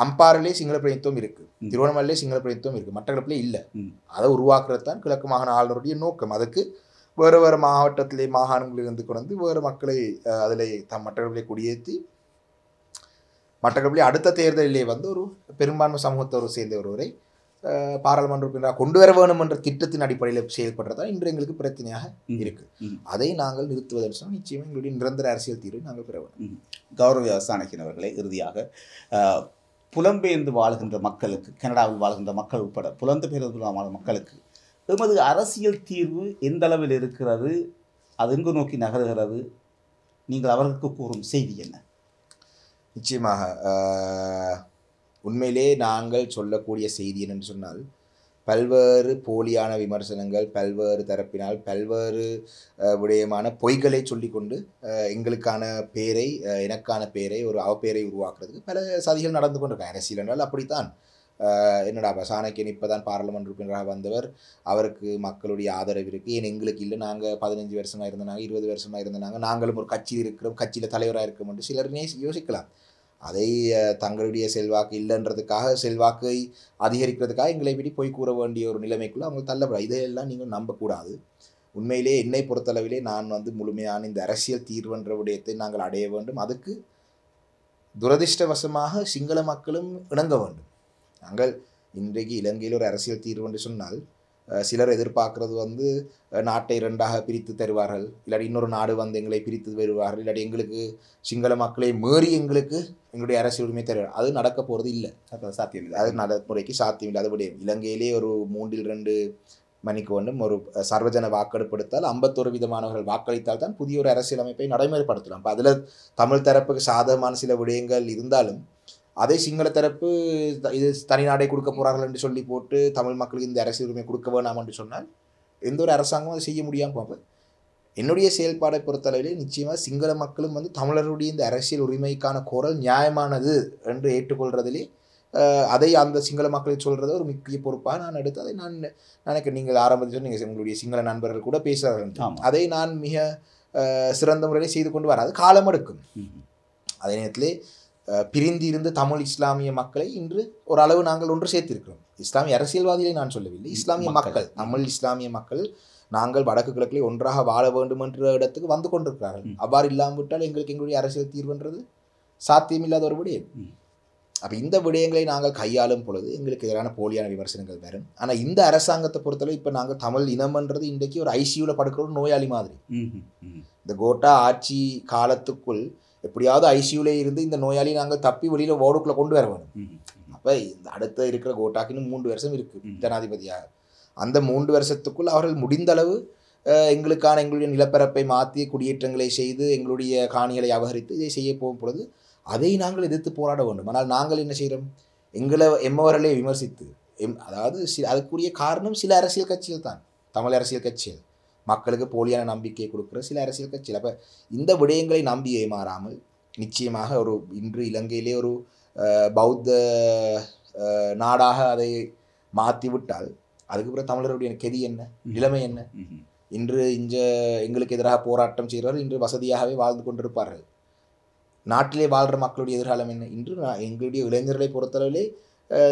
அம்பாரிலே சிங்கள பிரதித்துவம் இருக்குது திருவண்ணாமலையிலே சிங்கள பிரதித்துவம் இருக்குது மற்ற இடத்துல இல்லை அதை உருவாக்குறது தான் கிழக்கு மாகாண ஆளுநருடைய நோக்கம் அதுக்கு வேறு வேறு மாவட்டத்திலே மாகாணங்களில் இருந்து கொண்டு வேறு மக்களை அதில் தம் மற்றவர்களை குடியேற்றி மற்றவர்களை அடுத்த தேர்தலிலே வந்து ஒரு பெரும்பான்மை சமூகத்தோடு சேர்ந்த ஒருவரை பாராளுமன்ற உறுப்பினராக கொண்டு வர வேணும் என்ற திட்டத்தின் அடிப்படையில் செயல்படுறதா இன்று எங்களுக்கு பிரச்சனையாக இருக்கு அதை நாங்கள் நிறுத்துவதற்கு சொன்னால் நிச்சயமாக எங்களுடைய நிரந்தர அரசியல் தீர்வு நாங்கள் பெற வேணும் கௌரவ சாணக்கியன் இறுதியாக புலம்பெயர்ந்து வாழ்கின்ற மக்களுக்கு கனடாவில் வாழ்கின்ற மக்கள் உட்பட புலந்து பெயர்ந்து வாழும் மக்களுக்கு எமது அரசியல் தீர்வு எந்த அளவில் இருக்கிறது அது எங்கு நோக்கி நகர்கிறது நீங்கள் அவர்களுக்கு கூறும் செய்தி என்ன நிச்சயமாக உண்மையிலே நாங்கள் சொல்லக்கூடிய செய்தி என்னென்னு சொன்னால் பல்வேறு போலியான விமர்சனங்கள் பல்வேறு தரப்பினால் பல்வேறு விடயமான பொய்களை சொல்லிக்கொண்டு எங்களுக்கான பேரை எனக்கான பேரை ஒரு அவப்பேரை உருவாக்குறதுக்கு பல சதிகள் நடந்து கொண்டிருக்காங்க அரசியல் என்றால் அப்படித்தான் என்னடா சாணக்கியன் இப்போ தான் பாராளுமன்ற உறுப்பினராக வந்தவர் அவருக்கு மக்களுடைய ஆதரவு இருக்குது ஏன் எங்களுக்கு இல்லை நாங்கள் பதினஞ்சு வருஷமாக இருந்தனாங்க இருபது வருஷமாக இருந்தனாங்க நாங்களும் ஒரு கட்சியில் இருக்கிறோம் கட்சியில் தலைவராக இருக்கோம் என்று சிலர் யோசிக்கலாம் அதை தங்களுடைய செல்வாக்கு இல்லைன்றதுக்காக செல்வாக்கை அதிகரிக்கிறதுக்காக எங்களை விட்டு போய் கூற வேண்டிய ஒரு நிலைமைக்குள்ளே அவங்க தள்ளப்படுற இதையெல்லாம் நீங்கள் நம்பக்கூடாது உண்மையிலே என்னை பொறுத்தளவிலே நான் வந்து முழுமையான இந்த அரசியல் தீர்வுன்ற விடயத்தை நாங்கள் அடைய வேண்டும் அதுக்கு துரதிருஷ்டவசமாக சிங்கள மக்களும் இணங்க வேண்டும் நாங்கள் இன்றைக்கு இலங்கையில் ஒரு அரசியல் தீர்வு என்று சொன்னால் சிலர் எதிர்பார்க்கறது வந்து நாட்டை இரண்டாக பிரித்து தருவார்கள் இல்லாட்டி இன்னொரு நாடு வந்து எங்களை பிரித்து தருவார்கள் இல்லாட்டி எங்களுக்கு சிங்கள மக்களை மீறி எங்களுக்கு எங்களுடைய அரசியல் உரிமை தருவார் அது நடக்க போகிறது இல்லை சாத்தியம் இல்லை அது நடைமுறைக்கு சாத்தியம் இல்லை அதுபடி இலங்கையிலே ஒரு மூன்றில் ரெண்டு மணிக்கு ஒன்றும் ஒரு சர்வஜன வாக்கெடுப்படுத்தால் ஐம்பத்தொரு விதமானவர்கள் வாக்களித்தால் தான் புதிய ஒரு அரசியலமைப்பை நடைமுறைப்படுத்தலாம் இப்போ அதில் தமிழ் தரப்புக்கு சாதகமான சில விடயங்கள் இருந்தாலும் அதே சிங்கள தரப்பு இது தனிநாடே கொடுக்க போகிறார்கள் என்று சொல்லி போட்டு தமிழ் மக்களுக்கு இந்த அரசு உரிமை கொடுக்க வேணாம் என்று சொன்னால் எந்த ஒரு அரசாங்கமும் அதை செய்ய முடியாமல் பார்ப்பது என்னுடைய செயல்பாடை பொறுத்தளவில் நிச்சயமாக சிங்கள மக்களும் வந்து தமிழருடைய இந்த அரசியல் உரிமைக்கான குரல் நியாயமானது என்று ஏற்றுக்கொள்கிறதுலே அதை அந்த சிங்கள மக்களை சொல்கிறது ஒரு முக்கிய பொறுப்பாக நான் எடுத்து அதை நான் நினைக்க நீங்கள் ஆரம்பத்தில் நீங்கள் உங்களுடைய சிங்கள நண்பர்கள் கூட பேசுகிறார்கள் அதை நான் மிக சிறந்த முறையில் செய்து கொண்டு வரேன் அது காலம் எடுக்கும் அதே நேரத்தில் பிரிந்து இருந்த தமிழ் இஸ்லாமிய மக்களை இன்று ஓரளவு நாங்கள் ஒன்று சேர்த்திருக்கிறோம் இஸ்லாமிய அரசியல்வாதிகளை நான் சொல்லவில்லை இஸ்லாமிய மக்கள் தமிழ் இஸ்லாமிய மக்கள் நாங்கள் வடக்கு கிழக்கில் ஒன்றாக வாழ வேண்டும் என்ற இடத்துக்கு வந்து கொண்டிருக்கிறார்கள் அவ்வாறு இல்லாமல் விட்டால் எங்களுக்கு எங்களுடைய அரசியல் தீர்வுன்றது சாத்தியமில்லாத ஒரு விடயம் அப்போ இந்த விடயங்களை நாங்கள் கையாளும் பொழுது எங்களுக்கு எதிரான போலியான விமர்சனங்கள் வரும் ஆனால் இந்த அரசாங்கத்தை பொறுத்தளவு இப்போ நாங்கள் தமிழ் இனம்ன்றது இன்றைக்கு ஒரு ஐசியூவில் படுக்கிற ஒரு நோயாளி மாதிரி இந்த கோட்டா ஆட்சி காலத்துக்குள் எப்படியாவது ஐசியூலே இருந்து இந்த நோயாளி நாங்கள் தப்பி வெளியில் வார்டுக்குள்ளே கொண்டு வர வேணும் அப்போ இந்த அடுத்த இருக்கிற கோட்டாக்குன்னு மூன்று வருஷம் இருக்குது ஜனாதிபதியாக அந்த மூன்று வருஷத்துக்குள் அவர்கள் முடிந்தளவு எங்களுக்கான எங்களுடைய நிலப்பரப்பை மாற்றி குடியேற்றங்களை செய்து எங்களுடைய காணிகளை அபகரித்து இதை செய்ய போகும் பொழுது அதை நாங்கள் எதிர்த்து போராட வேண்டும் ஆனால் நாங்கள் என்ன செய்கிறோம் எங்களை எம்மவர்களே விமர்சித்து எம் அதாவது சில அதுக்குரிய காரணம் சில அரசியல் கட்சிகள் தான் தமிழ் அரசியல் கட்சிகள் மக்களுக்கு போலியான நம்பிக்கையை கொடுக்குற சில அரசியல் கட்சிகள் அப்போ இந்த விடயங்களை நம்பி ஏமாறாமல் நிச்சயமாக ஒரு இன்று இலங்கையிலே ஒரு பௌத்த நாடாக அதை மாற்றி விட்டால் அதுக்கப்புறம் தமிழருடைய கெதி என்ன நிலைமை என்ன இன்று இஞ்ச எங்களுக்கு எதிராக போராட்டம் செய்கிறார்கள் இன்று வசதியாகவே வாழ்ந்து கொண்டிருப்பார்கள் நாட்டிலே வாழ்கிற மக்களுடைய எதிர்காலம் என்ன இன்று எங்களுடைய இளைஞர்களை பொறுத்தளவிலே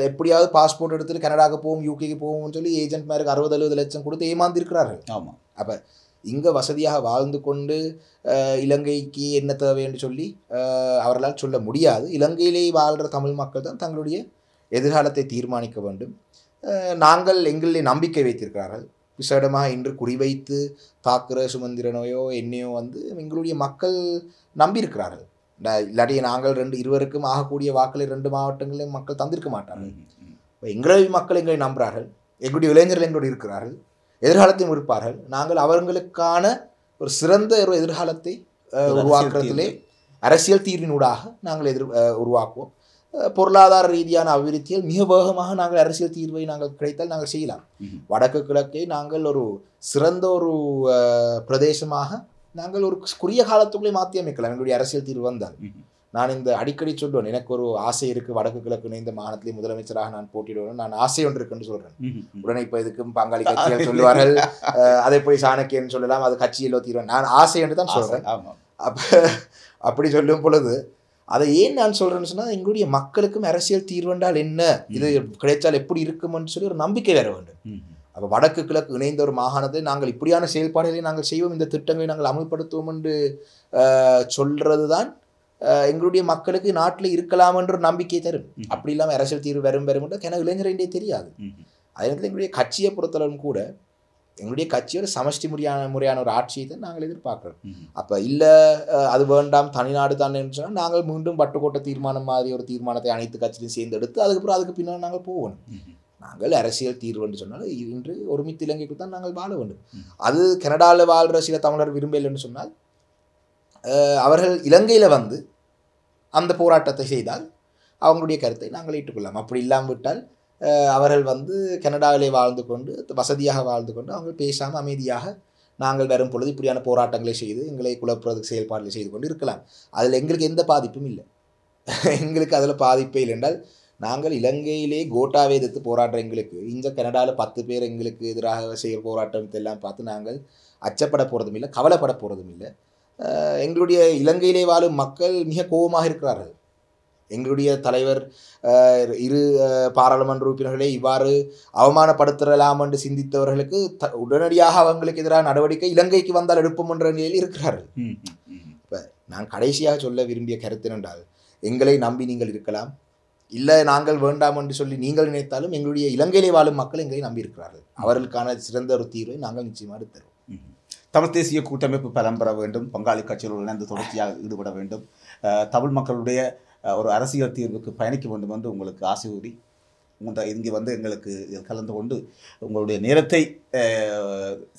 எப்படியாவது பாஸ்போர்ட் எடுத்துட்டு கனடாவுக்கு போவோம் யூகேக்கு போவோம்னு சொல்லி ஏஜென்ட் மாதிரி அறுபது எழுபது லட்சம் கொடுத்து ஏமாந்திருக்கிறார்கள் ஆமாம் அப்போ இங்கே வசதியாக வாழ்ந்து கொண்டு இலங்கைக்கு என்ன தேவைன்னு சொல்லி அவர்களால் சொல்ல முடியாது இலங்கையிலே வாழ்கிற தமிழ் மக்கள் தான் தங்களுடைய எதிர்காலத்தை தீர்மானிக்க வேண்டும் நாங்கள் எங்களிலே நம்பிக்கை வைத்திருக்கிறார்கள் விசேடமாக இன்று குறிவைத்து தாக்குற சுமந்திரனையோ என்னையோ வந்து எங்களுடைய மக்கள் நம்பியிருக்கிறார்கள் இல்லாட்டி நாங்கள் ரெண்டு இருவருக்கும் ஆகக்கூடிய வாக்களை ரெண்டு மாவட்டங்களிலும் மக்கள் தந்திருக்க மாட்டார்கள் இப்போ எங்களுடைய மக்கள் எங்களை நம்புகிறார்கள் எங்களுடைய இளைஞர்கள் எங்களோடு இருக்கிறார்கள் எதிர்காலத்தையும் இருப்பார்கள் நாங்கள் அவர்களுக்கான ஒரு சிறந்த ஒரு எதிர்காலத்தை உருவாக்குறதுலே அரசியல் தீர்வினூடாக நாங்கள் எதிர் உருவாக்குவோம் பொருளாதார ரீதியான அபிவிருத்தியில் மிக வேகமாக நாங்கள் அரசியல் தீர்வை நாங்கள் கிடைத்தால் நாங்கள் செய்யலாம் வடக்கு கிழக்கை நாங்கள் ஒரு சிறந்த ஒரு பிரதேசமாக நாங்கள் ஒரு குறுகிய காலத்துக்குள்ளே மாற்றி அமைக்கலாம் எங்களுடைய அரசியல் தீர்வு வந்தால் நான் இந்த அடிக்கடி சொல்லுவேன் எனக்கு ஒரு ஆசை இருக்குது வடக்கு கிழக்கு இந்த மாநிலத்திலே முதலமைச்சராக நான் போட்டியிடுவேன் நான் ஆசை ஒன்று இருக்குன்னு சொல்கிறேன் உடனே இப்போ இதுக்கும் பங்காளி கட்சிகள் சொல்லுவார்கள் அதை போய் சாணக்கியன்னு சொல்லலாம் அது கட்சியில் தீர்வேன் நான் ஆசை என்று தான் சொல்கிறேன் அப்போ அப்படி சொல்லும் பொழுது அதை ஏன் நான் சொல்கிறேன்னு சொன்னால் எங்களுடைய மக்களுக்கும் அரசியல் தீர்வென்றால் என்ன இது கிடைச்சால் எப்படி இருக்கும்னு சொல்லி ஒரு நம்பிக்கை வேற வேண்டும் அப்போ வடக்கு கிழக்கு இணைந்த ஒரு மாகாணத்தை நாங்கள் இப்படியான செயல்பாடுகளை நாங்கள் செய்வோம் இந்த திட்டங்களை நாங்கள் அமல்படுத்துவோம் என்று சொல்கிறது தான் எங்களுடைய மக்களுக்கு நாட்டில் இருக்கலாம் என்ற ஒரு நம்பிக்கை தரும் அப்படி இல்லாமல் அரசியல் தீர்வு வரும் வரும் எனக்கு இளைஞரே தெரியாது அதே நேரத்தில் எங்களுடைய கட்சியை பொறுத்தளவும் கூட எங்களுடைய கட்சியோட சமஷ்டி முறையான முறையான ஒரு ஆட்சியை தான் நாங்கள் எதிர்பார்க்குறோம் அப்போ இல்லை அது வேண்டாம் தனிநாடு தான் சொன்னால் நாங்கள் மீண்டும் பட்டுக்கோட்டை தீர்மானம் மாதிரி ஒரு தீர்மானத்தை அனைத்து கட்சியிலையும் சேர்ந்து எடுத்து அதுக்கப்புறம் அதுக்கு பின்னால் நாங்கள் போகணும் நாங்கள் அரசியல் தீர்வு என்று சொன்னால் இன்று ஒருமித்த இலங்கைக்கு தான் நாங்கள் வாழ வேண்டும் அது கனடாவில் வாழ்கிற சில தமிழர் விரும்பலைன்னு சொன்னால் அவர்கள் இலங்கையில் வந்து அந்த போராட்டத்தை செய்தால் அவங்களுடைய கருத்தை நாங்கள் ஏற்றுக்கொள்ளலாம் அப்படி இல்லாமல் விட்டால் அவர்கள் வந்து கனடாவிலே வாழ்ந்து கொண்டு வசதியாக வாழ்ந்து கொண்டு அவங்க பேசாமல் அமைதியாக நாங்கள் வரும் பொழுது இப்படியான போராட்டங்களை செய்து எங்களை குழப்புறதுக்கு செயல்பாடுகளை செய்து கொண்டு இருக்கலாம் அதில் எங்களுக்கு எந்த பாதிப்பும் இல்லை எங்களுக்கு அதில் பாதிப்பே இல்லை என்றால் நாங்கள் இலங்கையிலே கோட்டாவை எதிர்த்து போராடுற எங்களுக்கு இங்கே கனடாவில் பத்து பேர் எங்களுக்கு எதிராக செய்ய போராட்டம் இதெல்லாம் பார்த்து நாங்கள் அச்சப்பட போகிறதும் இல்லை கவலைப்பட போகிறதும் இல்லை எங்களுடைய இலங்கையிலே வாழும் மக்கள் மிக கோபமாக இருக்கிறார்கள் எங்களுடைய தலைவர் இரு பாராளுமன்ற உறுப்பினர்களை இவ்வாறு அவமானப்படுத்தலாம் என்று சிந்தித்தவர்களுக்கு த உடனடியாக அவங்களுக்கு எதிராக நடவடிக்கை இலங்கைக்கு வந்தால் எடுப்போம் என்ற நிலையில் இருக்கிறார்கள் இப்போ நான் கடைசியாக சொல்ல விரும்பிய கருத்து என்றால் எங்களை நம்பி நீங்கள் இருக்கலாம் இல்லை நாங்கள் வேண்டாம் என்று சொல்லி நீங்கள் நினைத்தாலும் எங்களுடைய இலங்கையிலே வாழும் மக்கள் எங்களை நம்பியிருக்கிறார்கள் அவர்களுக்கான சிறந்த ஒரு தீர்வை நாங்கள் நிச்சயமாக தருவோம் தமிழ் தேசிய கூட்டமைப்பு பலம் பெற வேண்டும் பங்காளி கட்சிகளுடன் இணைந்து தொடர்ச்சியாக ஈடுபட வேண்டும் தமிழ் மக்களுடைய ஒரு அரசியல் தீர்வுக்கு பயணிக்க வேண்டும் என்று உங்களுக்கு ஆசை கூறி இங்கே வந்து எங்களுக்கு கலந்து கொண்டு உங்களுடைய நேரத்தை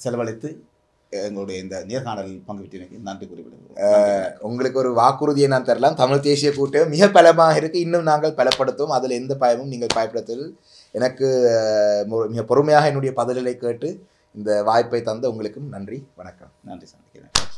செலவழித்து எங்களுடைய இந்த நேர்காணலில் பங்குபற்றி நன்றி குறிப்பிடுகிறேன் உங்களுக்கு ஒரு வாக்குறுதியை நான் தரலாம் தமிழ் தேசிய கூட்டம் மிக பலமாக இருக்குது இன்னும் நாங்கள் பலப்படுத்தும் அதில் எந்த பயமும் நீங்கள் பயப்படுத்தல் எனக்கு மிக பொறுமையாக என்னுடைய பதில்களை கேட்டு இந்த வாய்ப்பை தந்த உங்களுக்கும் நன்றி வணக்கம் நன்றி சந்திக்கிறேன்